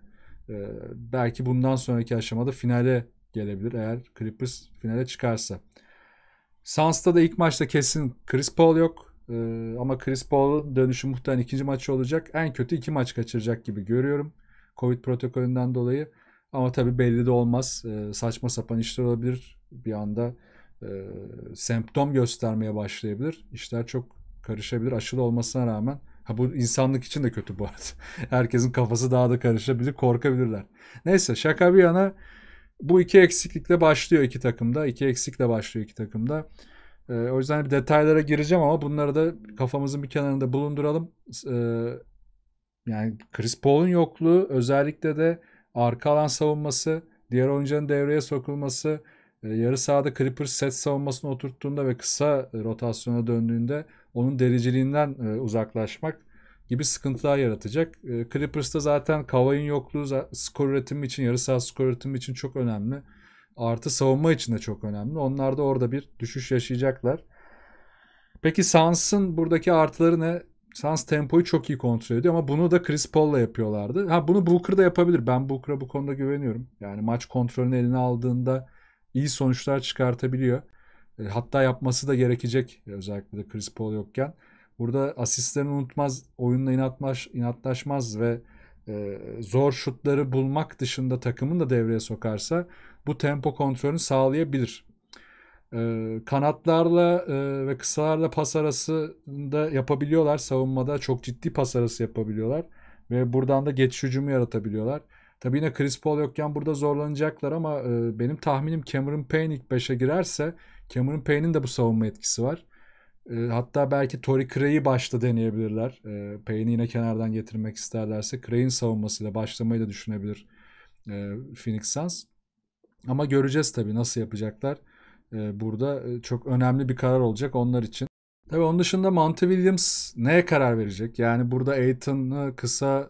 E, belki bundan sonraki aşamada finale gelebilir eğer Clippers finale çıkarsa. Suns'ta da ilk maçta kesin Chris Paul yok. Ee, ama Chris Paul'un dönüşü muhtemelen ikinci maçı olacak. En kötü iki maç kaçıracak gibi görüyorum. Covid protokolünden dolayı. Ama tabii belli de olmaz. Ee, saçma sapan işler olabilir. Bir anda e, semptom göstermeye başlayabilir. İşler çok karışabilir. Aşılı olmasına rağmen. Ha bu insanlık için de kötü bu arada. Herkesin kafası daha da karışabilir. Korkabilirler. Neyse şaka bir yana bu iki eksiklikle başlıyor iki takımda. İki eksikle başlıyor iki takımda. E, o yüzden bir detaylara gireceğim ama bunları da kafamızın bir kenarında bulunduralım. E, yani Chris Paul'un yokluğu özellikle de arka alan savunması, diğer oyuncuların devreye sokulması, e, yarı sahada Clippers set savunmasını oturttuğunda ve kısa rotasyona döndüğünde onun dericiliğinden e, uzaklaşmak gibi sıkıntılar yaratacak. E, Clippers'ta zaten Kavai'nin yokluğu skor üretimi için, yarı saha skor üretimi için çok önemli. Artı savunma için de çok önemli. Onlar da orada bir düşüş yaşayacaklar. Peki Sans'ın buradaki artıları ne? Sans tempoyu çok iyi kontrol ediyor ama bunu da Chris Paul'la yapıyorlardı. Ha bunu Booker da yapabilir. Ben Booker'a bu konuda güveniyorum. Yani maç kontrolünü eline aldığında iyi sonuçlar çıkartabiliyor. E, hatta yapması da gerekecek e, özellikle de Chris Paul yokken. Burada asistlerini unutmaz, oyunla inatmaş, inatlaşmaz ve e, zor şutları bulmak dışında takımın da devreye sokarsa bu tempo kontrolünü sağlayabilir. Ee, kanatlarla e, ve kısalarla pas arasında yapabiliyorlar. Savunmada çok ciddi pas arası yapabiliyorlar. Ve buradan da geçiş hücumu yaratabiliyorlar. Tabi yine Chris Paul yokken burada zorlanacaklar ama e, benim tahminim Cameron Payne ilk 5'e girerse Cameron Payne'in de bu savunma etkisi var. E, hatta belki Tori Craig'i başta deneyebilirler. E, Payne'i yine kenardan getirmek isterlerse Craig'in savunmasıyla başlamayı da düşünebilir e, Phoenix Suns. Ama göreceğiz tabii nasıl yapacaklar. Ee, burada e, çok önemli bir karar olacak onlar için. Tabii onun dışında Monty Williams neye karar verecek? Yani burada Aiton'u kısa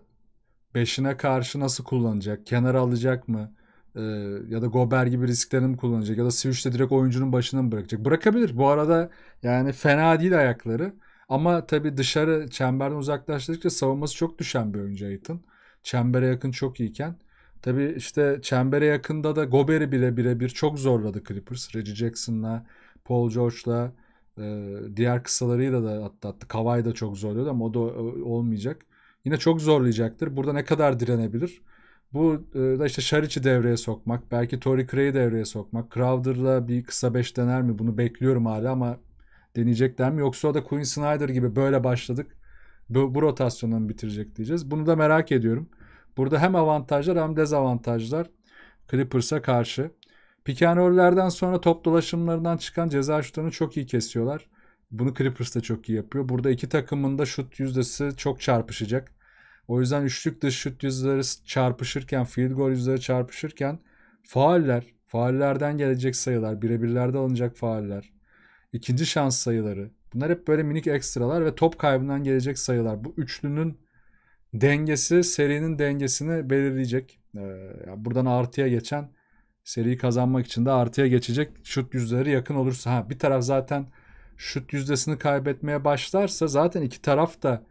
beşine karşı nasıl kullanacak? Kenara alacak mı? Ee, ya da Gober gibi risklerini mi kullanacak? Ya da Switch'te direkt oyuncunun başına mı bırakacak? Bırakabilir. Bu arada yani fena değil ayakları. Ama tabii dışarı çemberden uzaklaştıkça savunması çok düşen bir oyuncu Aiton. Çembere yakın çok iken. Tabi işte çembere yakında da Gober'i bile birebir çok zorladı Clippers. Reggie Jackson'la, Paul George'la e, diğer kısalarıyla da atlattı. Kawhi da çok zorluyordu ama o da olmayacak. Yine çok zorlayacaktır. Burada ne kadar direnebilir? Bu e, da işte Şariç'i devreye sokmak, belki Tory Craig'i devreye sokmak. Crowder'la bir kısa beş dener mi? Bunu bekliyorum hala ama deneyecekler mi? Yoksa o da Quinn Snyder gibi böyle başladık. Bu, bu rotasyonunu bitirecek diyeceğiz. Bunu da merak ediyorum. Burada hem avantajlar hem dezavantajlar Clippers'a karşı. Pikenrollerden sonra top dolaşımlarından çıkan ceza şutlarını çok iyi kesiyorlar. Bunu Clippers da çok iyi yapıyor. Burada iki takımın da şut yüzdesi çok çarpışacak. O yüzden üçlük dış şut yüzdeleri çarpışırken, field goal yüzdeleri çarpışırken faaller, faallerden gelecek sayılar, birebirlerde alınacak faaller, ikinci şans sayıları. Bunlar hep böyle minik ekstralar ve top kaybından gelecek sayılar. Bu üçlünün dengesi serinin dengesini belirleyecek. Ee, buradan artıya geçen seriyi kazanmak için de artıya geçecek. Şut yüzleri yakın olursa ha bir taraf zaten şut yüzdesini kaybetmeye başlarsa zaten iki taraf da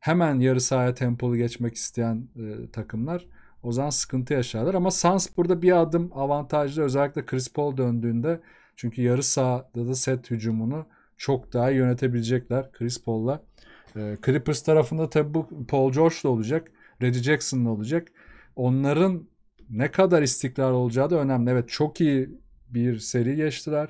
hemen yarı sahaya tempolu geçmek isteyen e, takımlar o zaman sıkıntı yaşarlar. Ama Suns burada bir adım avantajlı özellikle Chris Paul döndüğünde çünkü yarı sahada da set hücumunu çok daha yönetebilecekler Chris Paul'la. E, Clippers tarafında tabi bu Paul George da olacak. Reggie Jackson da olacak. Onların ne kadar istikrar olacağı da önemli. Evet çok iyi bir seri geçtiler.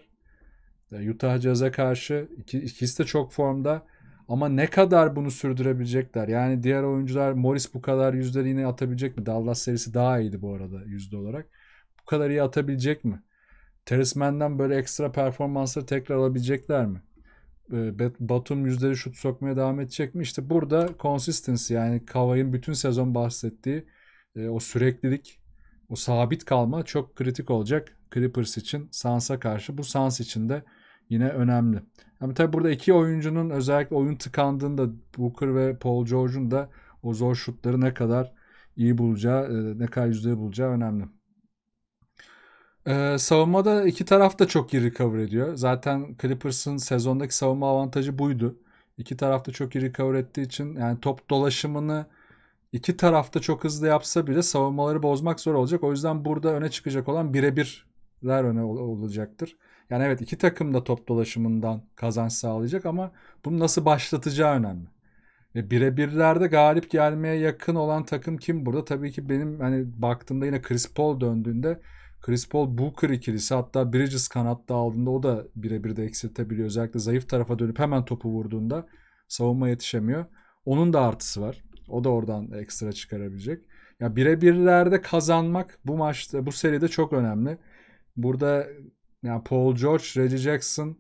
Ee, Utah Jazz'a karşı iki, ikisi de çok formda. Ama ne kadar bunu sürdürebilecekler? Yani diğer oyuncular Morris bu kadar yüzleri yine atabilecek mi? Dallas serisi daha iyiydi bu arada yüzde olarak. Bu kadar iyi atabilecek mi? Terrence böyle ekstra performansları tekrar alabilecekler mi? E, Batum yüzde şut sokmaya devam edecek mi? İşte burada consistency yani Kavay'ın bütün sezon bahsettiği e, o süreklilik, o sabit kalma çok kritik olacak Clippers için Sans'a karşı. Bu Sans için de yine önemli. Ama tabii burada iki oyuncunun özellikle oyun tıkandığında Booker ve Paul George'un da o zor şutları ne kadar iyi bulacağı, e, ne kadar yüzde bulacağı önemli. Ee, savunmada iki taraf da çok iyi recover ediyor. Zaten Clippers'ın sezondaki savunma avantajı buydu. İki taraf da çok iyi recover ettiği için yani top dolaşımını iki tarafta çok hızlı yapsa bile savunmaları bozmak zor olacak. O yüzden burada öne çıkacak olan birebirler öne ol- olacaktır. Yani evet iki takım da top dolaşımından kazanç sağlayacak ama bunu nasıl başlatacağı önemli. Ve birebirlerde galip gelmeye yakın olan takım kim burada? Tabii ki benim hani baktığımda yine Chris Paul döndüğünde Chris Paul Booker ikilisi hatta Bridges kanatta aldığında o da birebir de eksiltebiliyor. Özellikle zayıf tarafa dönüp hemen topu vurduğunda savunma yetişemiyor. Onun da artısı var. O da oradan ekstra çıkarabilecek. Ya birebirlerde kazanmak bu maçta bu seride çok önemli. Burada yani Paul George, Reggie Jackson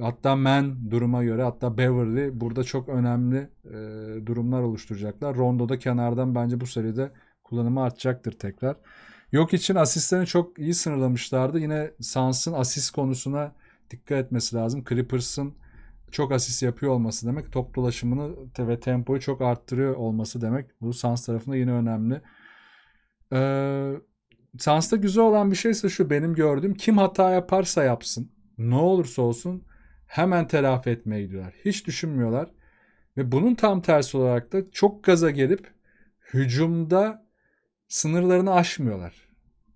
hatta Man duruma göre hatta Beverly burada çok önemli e, durumlar oluşturacaklar. Rondo da kenardan bence bu seride kullanımı artacaktır tekrar. Yok için asistlerini çok iyi sınırlamışlardı. Yine Sans'ın asist konusuna dikkat etmesi lazım. Clippers'ın çok asist yapıyor olması demek top dolaşımını ve tempoyu çok arttırıyor olması demek. Bu Sans tarafında yine önemli. Ee, Sans'ta güzel olan bir şeyse şu benim gördüğüm kim hata yaparsa yapsın ne olursa olsun hemen telafi etmeye gidiyorlar. Hiç düşünmüyorlar. Ve bunun tam tersi olarak da çok gaza gelip hücumda sınırlarını aşmıyorlar.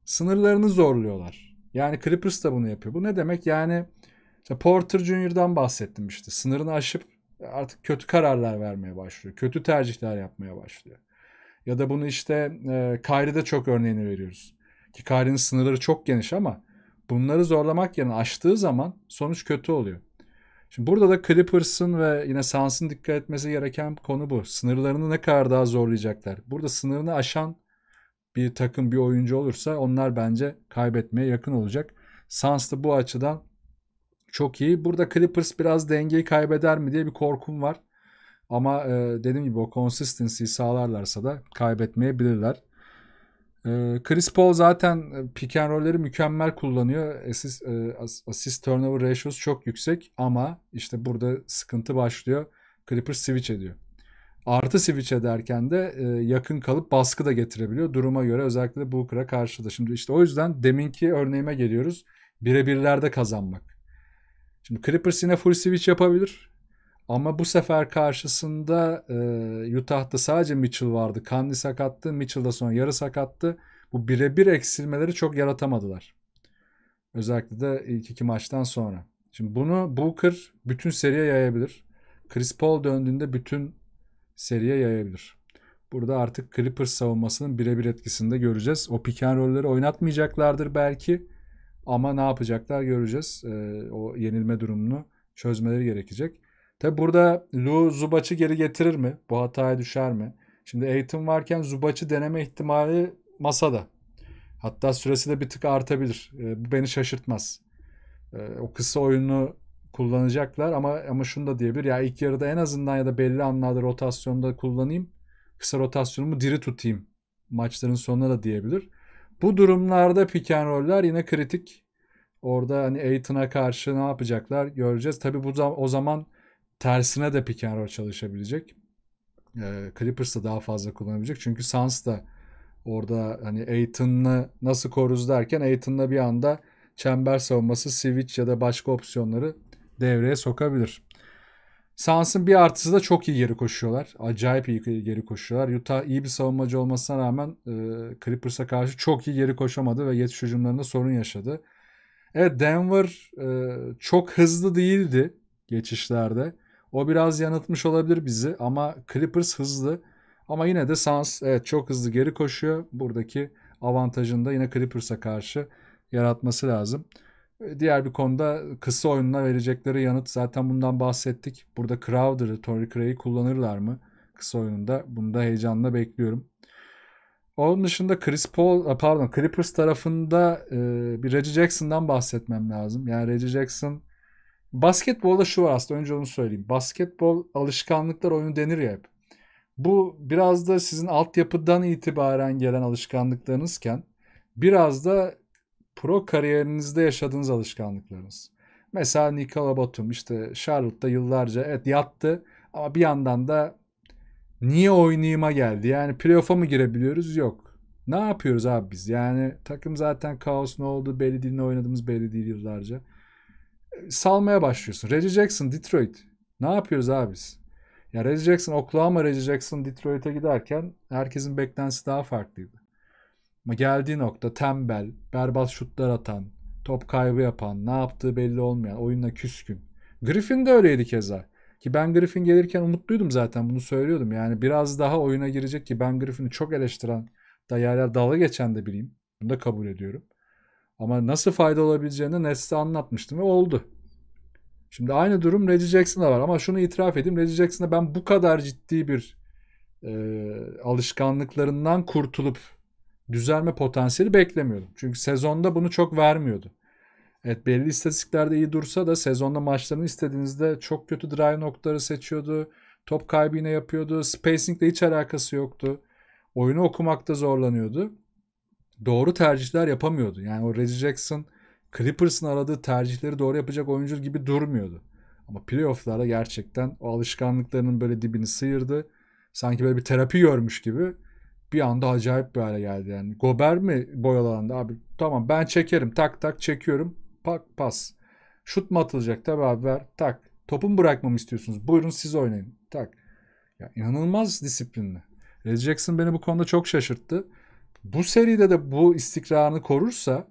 Sınırlarını zorluyorlar. Yani Clippers da bunu yapıyor. Bu ne demek? Yani işte Porter Junior'dan bahsettim işte. Sınırını aşıp artık kötü kararlar vermeye başlıyor. Kötü tercihler yapmaya başlıyor. Ya da bunu işte e, Kyrie'de çok örneğini veriyoruz. Ki Kyrie'nin sınırları çok geniş ama bunları zorlamak yerine aştığı zaman sonuç kötü oluyor. Şimdi burada da Clippers'ın ve yine Suns'ın dikkat etmesi gereken konu bu. Sınırlarını ne kadar daha zorlayacaklar. Burada sınırını aşan bir takım bir oyuncu olursa onlar bence kaybetmeye yakın olacak. Suns da bu açıdan çok iyi. Burada Clippers biraz dengeyi kaybeder mi diye bir korkum var. Ama e, dediğim gibi o consistency'yi sağlarlarsa da kaybetmeyebilirler. E, Chris Paul zaten e, pick and roll'leri mükemmel kullanıyor. Assist, e, assist turnover ratios çok yüksek ama işte burada sıkıntı başlıyor. Clippers switch ediyor artı switch ederken de e, yakın kalıp baskı da getirebiliyor. Duruma göre özellikle de Booker'a karşı da. Şimdi işte o yüzden deminki örneğime geliyoruz. Birebirlerde kazanmak. Şimdi Clippers yine full switch yapabilir. Ama bu sefer karşısında e, Utah'da sadece Mitchell vardı. Kanli sakattı. Mitchell da sonra yarı sakattı. Bu birebir eksilmeleri çok yaratamadılar. Özellikle de ilk iki maçtan sonra. Şimdi bunu Booker bütün seriye yayabilir. Chris Paul döndüğünde bütün seriye yayabilir. Burada artık Clippers savunmasının birebir etkisini de göreceğiz. O pick and roll'leri oynatmayacaklardır belki. Ama ne yapacaklar göreceğiz. Ee, o yenilme durumunu çözmeleri gerekecek. Tabi burada Lu Zubac'ı geri getirir mi? Bu hataya düşer mi? Şimdi Aiton varken Zubac'ı deneme ihtimali masada. Hatta süresi de bir tık artabilir. Ee, bu beni şaşırtmaz. Ee, o kısa oyunu kullanacaklar ama ama şunu da diyebilir. Ya ilk yarıda en azından ya da belli anlarda rotasyonda kullanayım. Kısa rotasyonumu diri tutayım. Maçların sonuna da diyebilir. Bu durumlarda pick and roll'ler yine kritik. Orada hani Aiton'a karşı ne yapacaklar göreceğiz. Tabi bu da o zaman tersine de pick and roll çalışabilecek. Ee, Clippers da daha fazla kullanabilecek. Çünkü Suns da orada hani Aiton'la nasıl koruz derken Aiton'la bir anda çember savunması, switch ya da başka opsiyonları devreye sokabilir. Sans'ın bir artısı da çok iyi geri koşuyorlar. Acayip iyi geri koşuyorlar. Utah iyi bir savunmacı olmasına rağmen e, Clippers'a karşı çok iyi geri koşamadı ve geçiş hücumlarında sorun yaşadı. Evet Denver e, çok hızlı değildi geçişlerde. O biraz yanıltmış olabilir bizi ama Clippers hızlı. Ama yine de Suns evet çok hızlı geri koşuyor. Buradaki avantajını da yine Clippers'a karşı yaratması lazım. Diğer bir konuda kısa oyununa verecekleri yanıt zaten bundan bahsettik. Burada Crowder'ı, Tory Cray'i kullanırlar mı kısa oyununda? Bunu da heyecanla bekliyorum. Onun dışında Chris Paul, e, pardon Clippers tarafında e, bir Reggie Jackson'dan bahsetmem lazım. Yani Reggie Jackson basketbolda şu var aslında önce onu söyleyeyim. Basketbol alışkanlıklar oyunu denir ya hep. Bu biraz da sizin altyapıdan itibaren gelen alışkanlıklarınızken biraz da pro kariyerinizde yaşadığınız alışkanlıklarınız. Mesela Nikola Batum işte Charlotte'da yıllarca evet yattı ama bir yandan da niye oynayıma geldi? Yani playoff'a mı girebiliyoruz? Yok. Ne yapıyoruz abi biz? Yani takım zaten kaos ne oldu belli değil ne oynadığımız belli değil yıllarca. E, salmaya başlıyorsun. Reggie Jackson Detroit. Ne yapıyoruz abi biz? Ya Reggie Jackson Oklahoma Reggie Jackson Detroit'e giderken herkesin beklentisi daha farklıydı. Ama geldiği nokta tembel, berbat şutlar atan, top kaybı yapan, ne yaptığı belli olmayan, oyunla küskün. Griffin de öyleydi keza. Ki ben Griffin gelirken umutluydum zaten bunu söylüyordum. Yani biraz daha oyuna girecek ki ben Griffin'i çok eleştiren, da yerler dalga geçen de bileyim. Bunu da kabul ediyorum. Ama nasıl fayda olabileceğini Nesli anlatmıştım ve oldu. Şimdi aynı durum Reggie Jackson'da var ama şunu itiraf edeyim. Reggie Jackson'da ben bu kadar ciddi bir e, alışkanlıklarından kurtulup düzelme potansiyeli beklemiyordum. Çünkü sezonda bunu çok vermiyordu. Evet belli istatistiklerde iyi dursa da sezonda maçlarını istediğinizde çok kötü drive noktaları seçiyordu. Top kaybı yine yapıyordu. Spacing'le hiç alakası yoktu. Oyunu okumakta zorlanıyordu. Doğru tercihler yapamıyordu. Yani o Reggie Jackson Clippers'ın aradığı tercihleri doğru yapacak oyuncu gibi durmuyordu. Ama playoff'larda gerçekten o alışkanlıklarının böyle dibini sıyırdı. Sanki böyle bir terapi görmüş gibi bir anda acayip bir hale geldi yani. Gober mi boyalandı abi? Tamam ben çekerim tak tak çekiyorum. Pak pas. Şut mu atılacak tabi abi ver tak. Topu mu bırakmamı istiyorsunuz? Buyurun siz oynayın. Tak. Ya inanılmaz disiplinli. Ray Jackson beni bu konuda çok şaşırttı. Bu seride de bu istikrarını korursa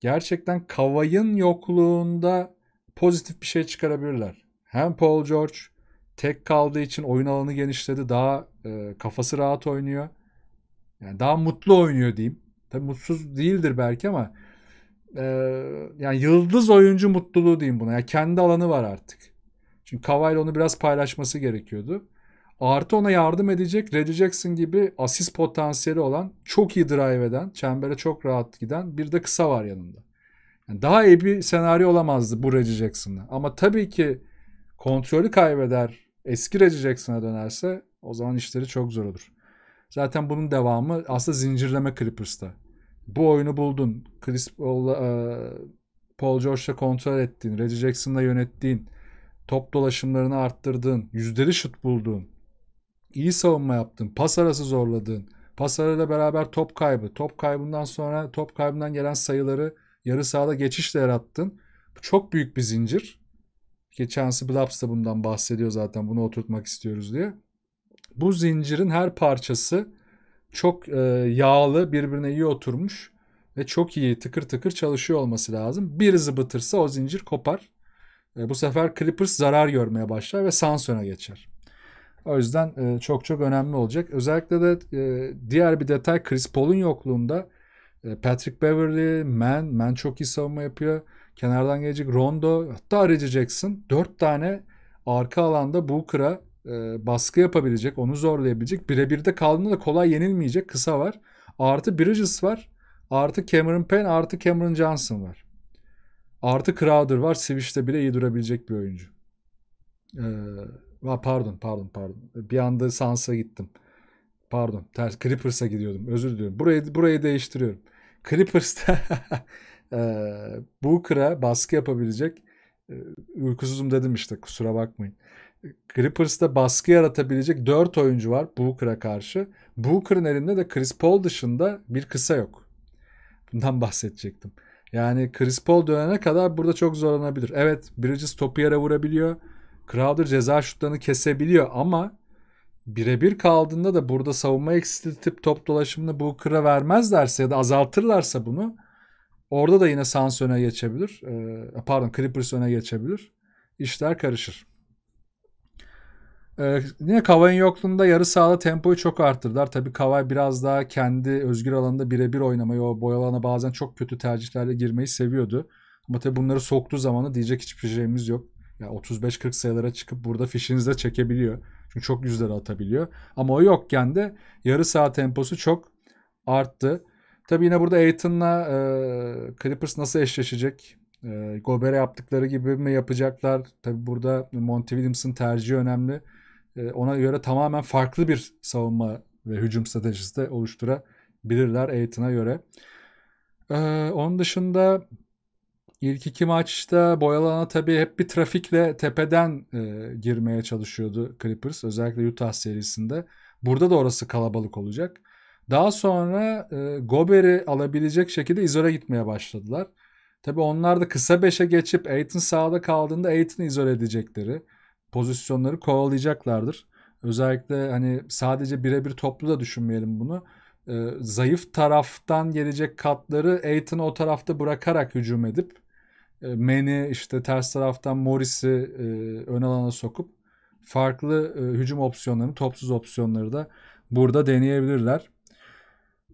gerçekten Kavay'ın yokluğunda pozitif bir şey çıkarabilirler. Hem Paul George tek kaldığı için oyun alanı genişledi. Daha e, kafası rahat oynuyor. Yani daha mutlu oynuyor diyeyim. Tabii mutsuz değildir belki ama e, yani yıldız oyuncu mutluluğu diyeyim buna. Yani kendi alanı var artık. Çünkü Kavayla onu biraz paylaşması gerekiyordu. Artı ona yardım edecek Reggie Jackson gibi asist potansiyeli olan, çok iyi drive eden, çembere çok rahat giden bir de kısa var yanında. Yani daha iyi bir senaryo olamazdı bu Reggie Jackson'la. Ama tabii ki kontrolü kaybeder, eski Reggie Jackson'a dönerse o zaman işleri çok zor olur. Zaten bunun devamı aslında zincirleme Clippers'ta. Bu oyunu buldun. Chris Paul, e, Paul George'la kontrol ettiğin, Reggie Jackson'la yönettiğin, top dolaşımlarını arttırdığın, yüzleri şut buldun, iyi savunma yaptın, pas arası zorladığın, pas arayla beraber top kaybı, top kaybından sonra top kaybından gelen sayıları yarı sahada geçişle yarattın. Bu çok büyük bir zincir. Ki Chance Blaps da bundan bahsediyor zaten bunu oturtmak istiyoruz diye. Bu zincirin her parçası çok e, yağlı, birbirine iyi oturmuş ve çok iyi tıkır tıkır çalışıyor olması lazım. Bir zıbıtırsa o zincir kopar. E, bu sefer Clippers zarar görmeye başlar ve Sanson'a geçer. O yüzden e, çok çok önemli olacak. Özellikle de e, diğer bir detay Chris Paul'un yokluğunda e, Patrick Beverly, Man, Man çok iyi savunma yapıyor. Kenardan gelecek Rondo, hatta Reggie Jackson 4 tane arka alanda Booker'a e, baskı yapabilecek, onu zorlayabilecek. Birebirde kaldığında da kolay yenilmeyecek. Kısa var. Artı Bridges var. Artı Cameron Payne, artı Cameron Johnson var. Artı Crowder var. Switch'te bile iyi durabilecek bir oyuncu. Ee, pardon, pardon, pardon. Bir anda Sans'a gittim. Pardon, ters Clippers'a gidiyordum. Özür diliyorum. Burayı burayı değiştiriyorum. Clippers'ta e, Booker'a baskı yapabilecek e, uykusuzum dedim işte kusura bakmayın. Clippers'ta baskı yaratabilecek 4 oyuncu var Booker'a karşı. Booker'ın elinde de Chris Paul dışında bir kısa yok. Bundan bahsedecektim. Yani Chris Paul dönene kadar burada çok zorlanabilir. Evet Bridges topu yere vurabiliyor. Crowder ceza şutlarını kesebiliyor ama birebir kaldığında da burada savunma eksiltip top dolaşımını Booker'a vermezlerse ya da azaltırlarsa bunu orada da yine Suns öne geçebilir. Ee, pardon Clippers öne geçebilir. İşler karışır. Ee, yine Kavai'nin yokluğunda yarı sahada tempoyu çok arttırdılar. Tabii kavay biraz daha kendi özgür alanında birebir oynamayı, o boy alana bazen çok kötü tercihlerle girmeyi seviyordu. Ama tabii bunları soktuğu zamanı diyecek hiçbir şeyimiz yok. Ya yani 35-40 sayılara çıkıp burada fişinizi de çekebiliyor. Çünkü çok yüzler atabiliyor. Ama o yokken de yarı saha temposu çok arttı. Tabii yine burada Aiton'la e, Clippers nasıl eşleşecek? E, yaptıkları gibi mi yapacaklar? Tabii burada Monty Williams'ın tercihi önemli. Ee, ona göre tamamen farklı bir savunma ve hücum stratejisi de oluşturabilirler Aiton'a göre. Ee, onun dışında ilk iki maçta Boyalan'a tabii hep bir trafikle tepeden e, girmeye çalışıyordu Clippers. Özellikle Utah serisinde. Burada da orası kalabalık olacak. Daha sonra e, Gober'i alabilecek şekilde izole gitmeye başladılar. Tabii onlar da kısa beşe geçip Aiton sağda kaldığında Aiton'u izole edecekleri pozisyonları kovalayacaklardır. Özellikle hani sadece birebir toplu da düşünmeyelim bunu. E, zayıf taraftan gelecek katları Aiton'u o tarafta bırakarak hücum edip e, Man'i işte ters taraftan Morris'i e, ön alana sokup farklı e, hücum opsiyonlarını, topsuz opsiyonları da burada deneyebilirler.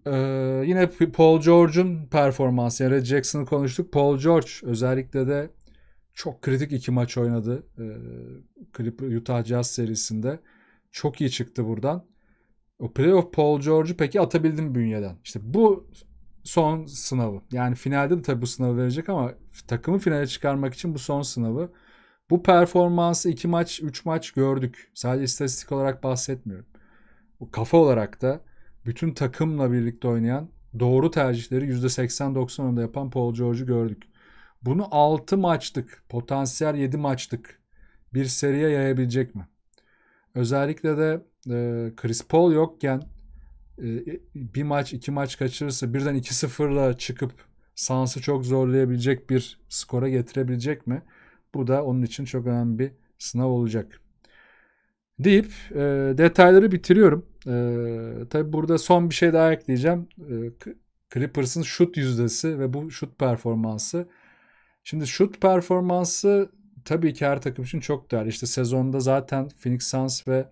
Ee, yine Paul George'un performansı yani Jackson'ı konuştuk. Paul George özellikle de çok kritik iki maç oynadı. Clipper e, Utah Jazz serisinde. Çok iyi çıktı buradan. O playoff Paul George'u peki atabildim bünyeden. İşte bu son sınavı. Yani finalde de tabii bu sınavı verecek ama takımı finale çıkarmak için bu son sınavı. Bu performansı iki maç, üç maç gördük. Sadece istatistik olarak bahsetmiyorum. Bu kafa olarak da bütün takımla birlikte oynayan doğru tercihleri %80-90'ında yapan Paul George'u gördük. Bunu 6 maçlık, potansiyel 7 maçlık bir seriye yayabilecek mi? Özellikle de e, Chris Paul yokken e, bir maç, iki maç kaçırırsa birden 2-0'la çıkıp Sans'ı çok zorlayabilecek bir skora getirebilecek mi? Bu da onun için çok önemli bir sınav olacak. Deyip e, detayları bitiriyorum. E, Tabi burada son bir şey daha ekleyeceğim. E, Clippers'ın şut yüzdesi ve bu şut performansı Şimdi şut performansı tabii ki her takım için çok değerli. İşte sezonda zaten Phoenix Suns ve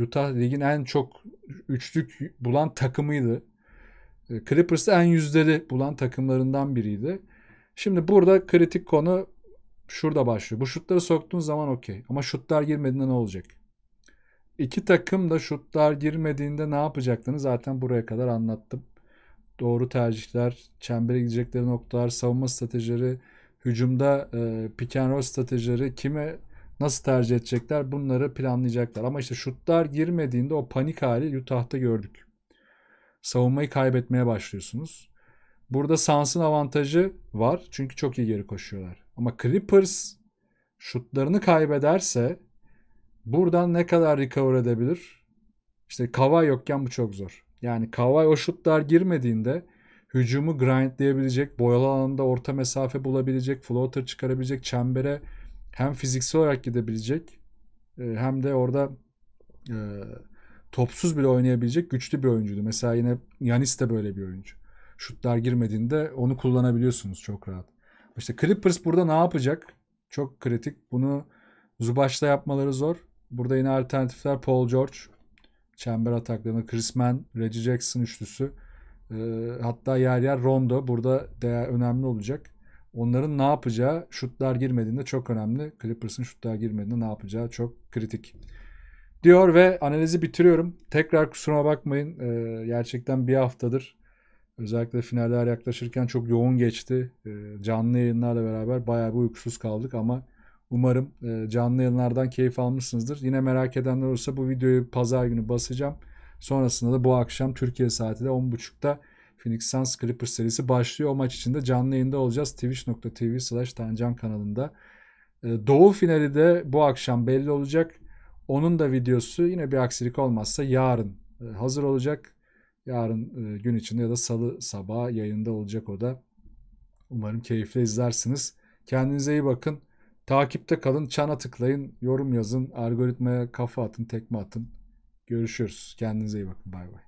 Utah ligin en çok üçlük bulan takımıydı. Ee, Clippers en yüzdeli bulan takımlarından biriydi. Şimdi burada kritik konu şurada başlıyor. Bu şutları soktuğun zaman okey. Ama şutlar girmediğinde ne olacak? İki takım da şutlar girmediğinde ne yapacaklarını zaten buraya kadar anlattım. Doğru tercihler, çembere gidecekleri noktalar, savunma stratejileri, hücumda e, pick and roll stratejileri kime nasıl tercih edecekler bunları planlayacaklar. Ama işte şutlar girmediğinde o panik hali Utah'ta gördük. Savunmayı kaybetmeye başlıyorsunuz. Burada sansın avantajı var çünkü çok iyi geri koşuyorlar. Ama Clippers şutlarını kaybederse buradan ne kadar recover edebilir? İşte Kavay yokken bu çok zor. Yani Kavay o şutlar girmediğinde hücumu grindleyebilecek, boyalı alanda orta mesafe bulabilecek, floater çıkarabilecek, çembere hem fiziksel olarak gidebilecek e, hem de orada e, topsuz bile oynayabilecek güçlü bir oyuncuydu. Mesela yine Yanis de böyle bir oyuncu. Şutlar girmediğinde onu kullanabiliyorsunuz çok rahat. İşte Clippers burada ne yapacak? Çok kritik. Bunu Zubaş'ta yapmaları zor. Burada yine alternatifler Paul George, çember ataklarını Chris Mann, Reggie Jackson üçlüsü. Ee, hatta yer yer rondo burada değer önemli olacak. Onların ne yapacağı şutlar girmediğinde çok önemli. Clippers'ın şutlar girmediğinde ne yapacağı çok kritik. Diyor ve analizi bitiriyorum. Tekrar kusuruma bakmayın. Ee, gerçekten bir haftadır özellikle finaller yaklaşırken çok yoğun geçti. Ee, canlı yayınlarla beraber bayağı bir uykusuz kaldık ama umarım e, canlı yayınlardan keyif almışsınızdır. Yine merak edenler olursa bu videoyu pazar günü basacağım. Sonrasında da bu akşam Türkiye saatiyle 10.30'da Phoenix Suns Clippers serisi başlıyor. O maç için de canlı yayında olacağız. Twitch.tv slash Tancan kanalında. Ee, doğu finali de bu akşam belli olacak. Onun da videosu yine bir aksilik olmazsa yarın e, hazır olacak. Yarın e, gün içinde ya da salı sabahı yayında olacak o da. Umarım keyifle izlersiniz. Kendinize iyi bakın. Takipte kalın, çana tıklayın, yorum yazın, algoritmaya kafa atın, tekme atın. Görüşürüz. Kendinize iyi bakın. Bay bay.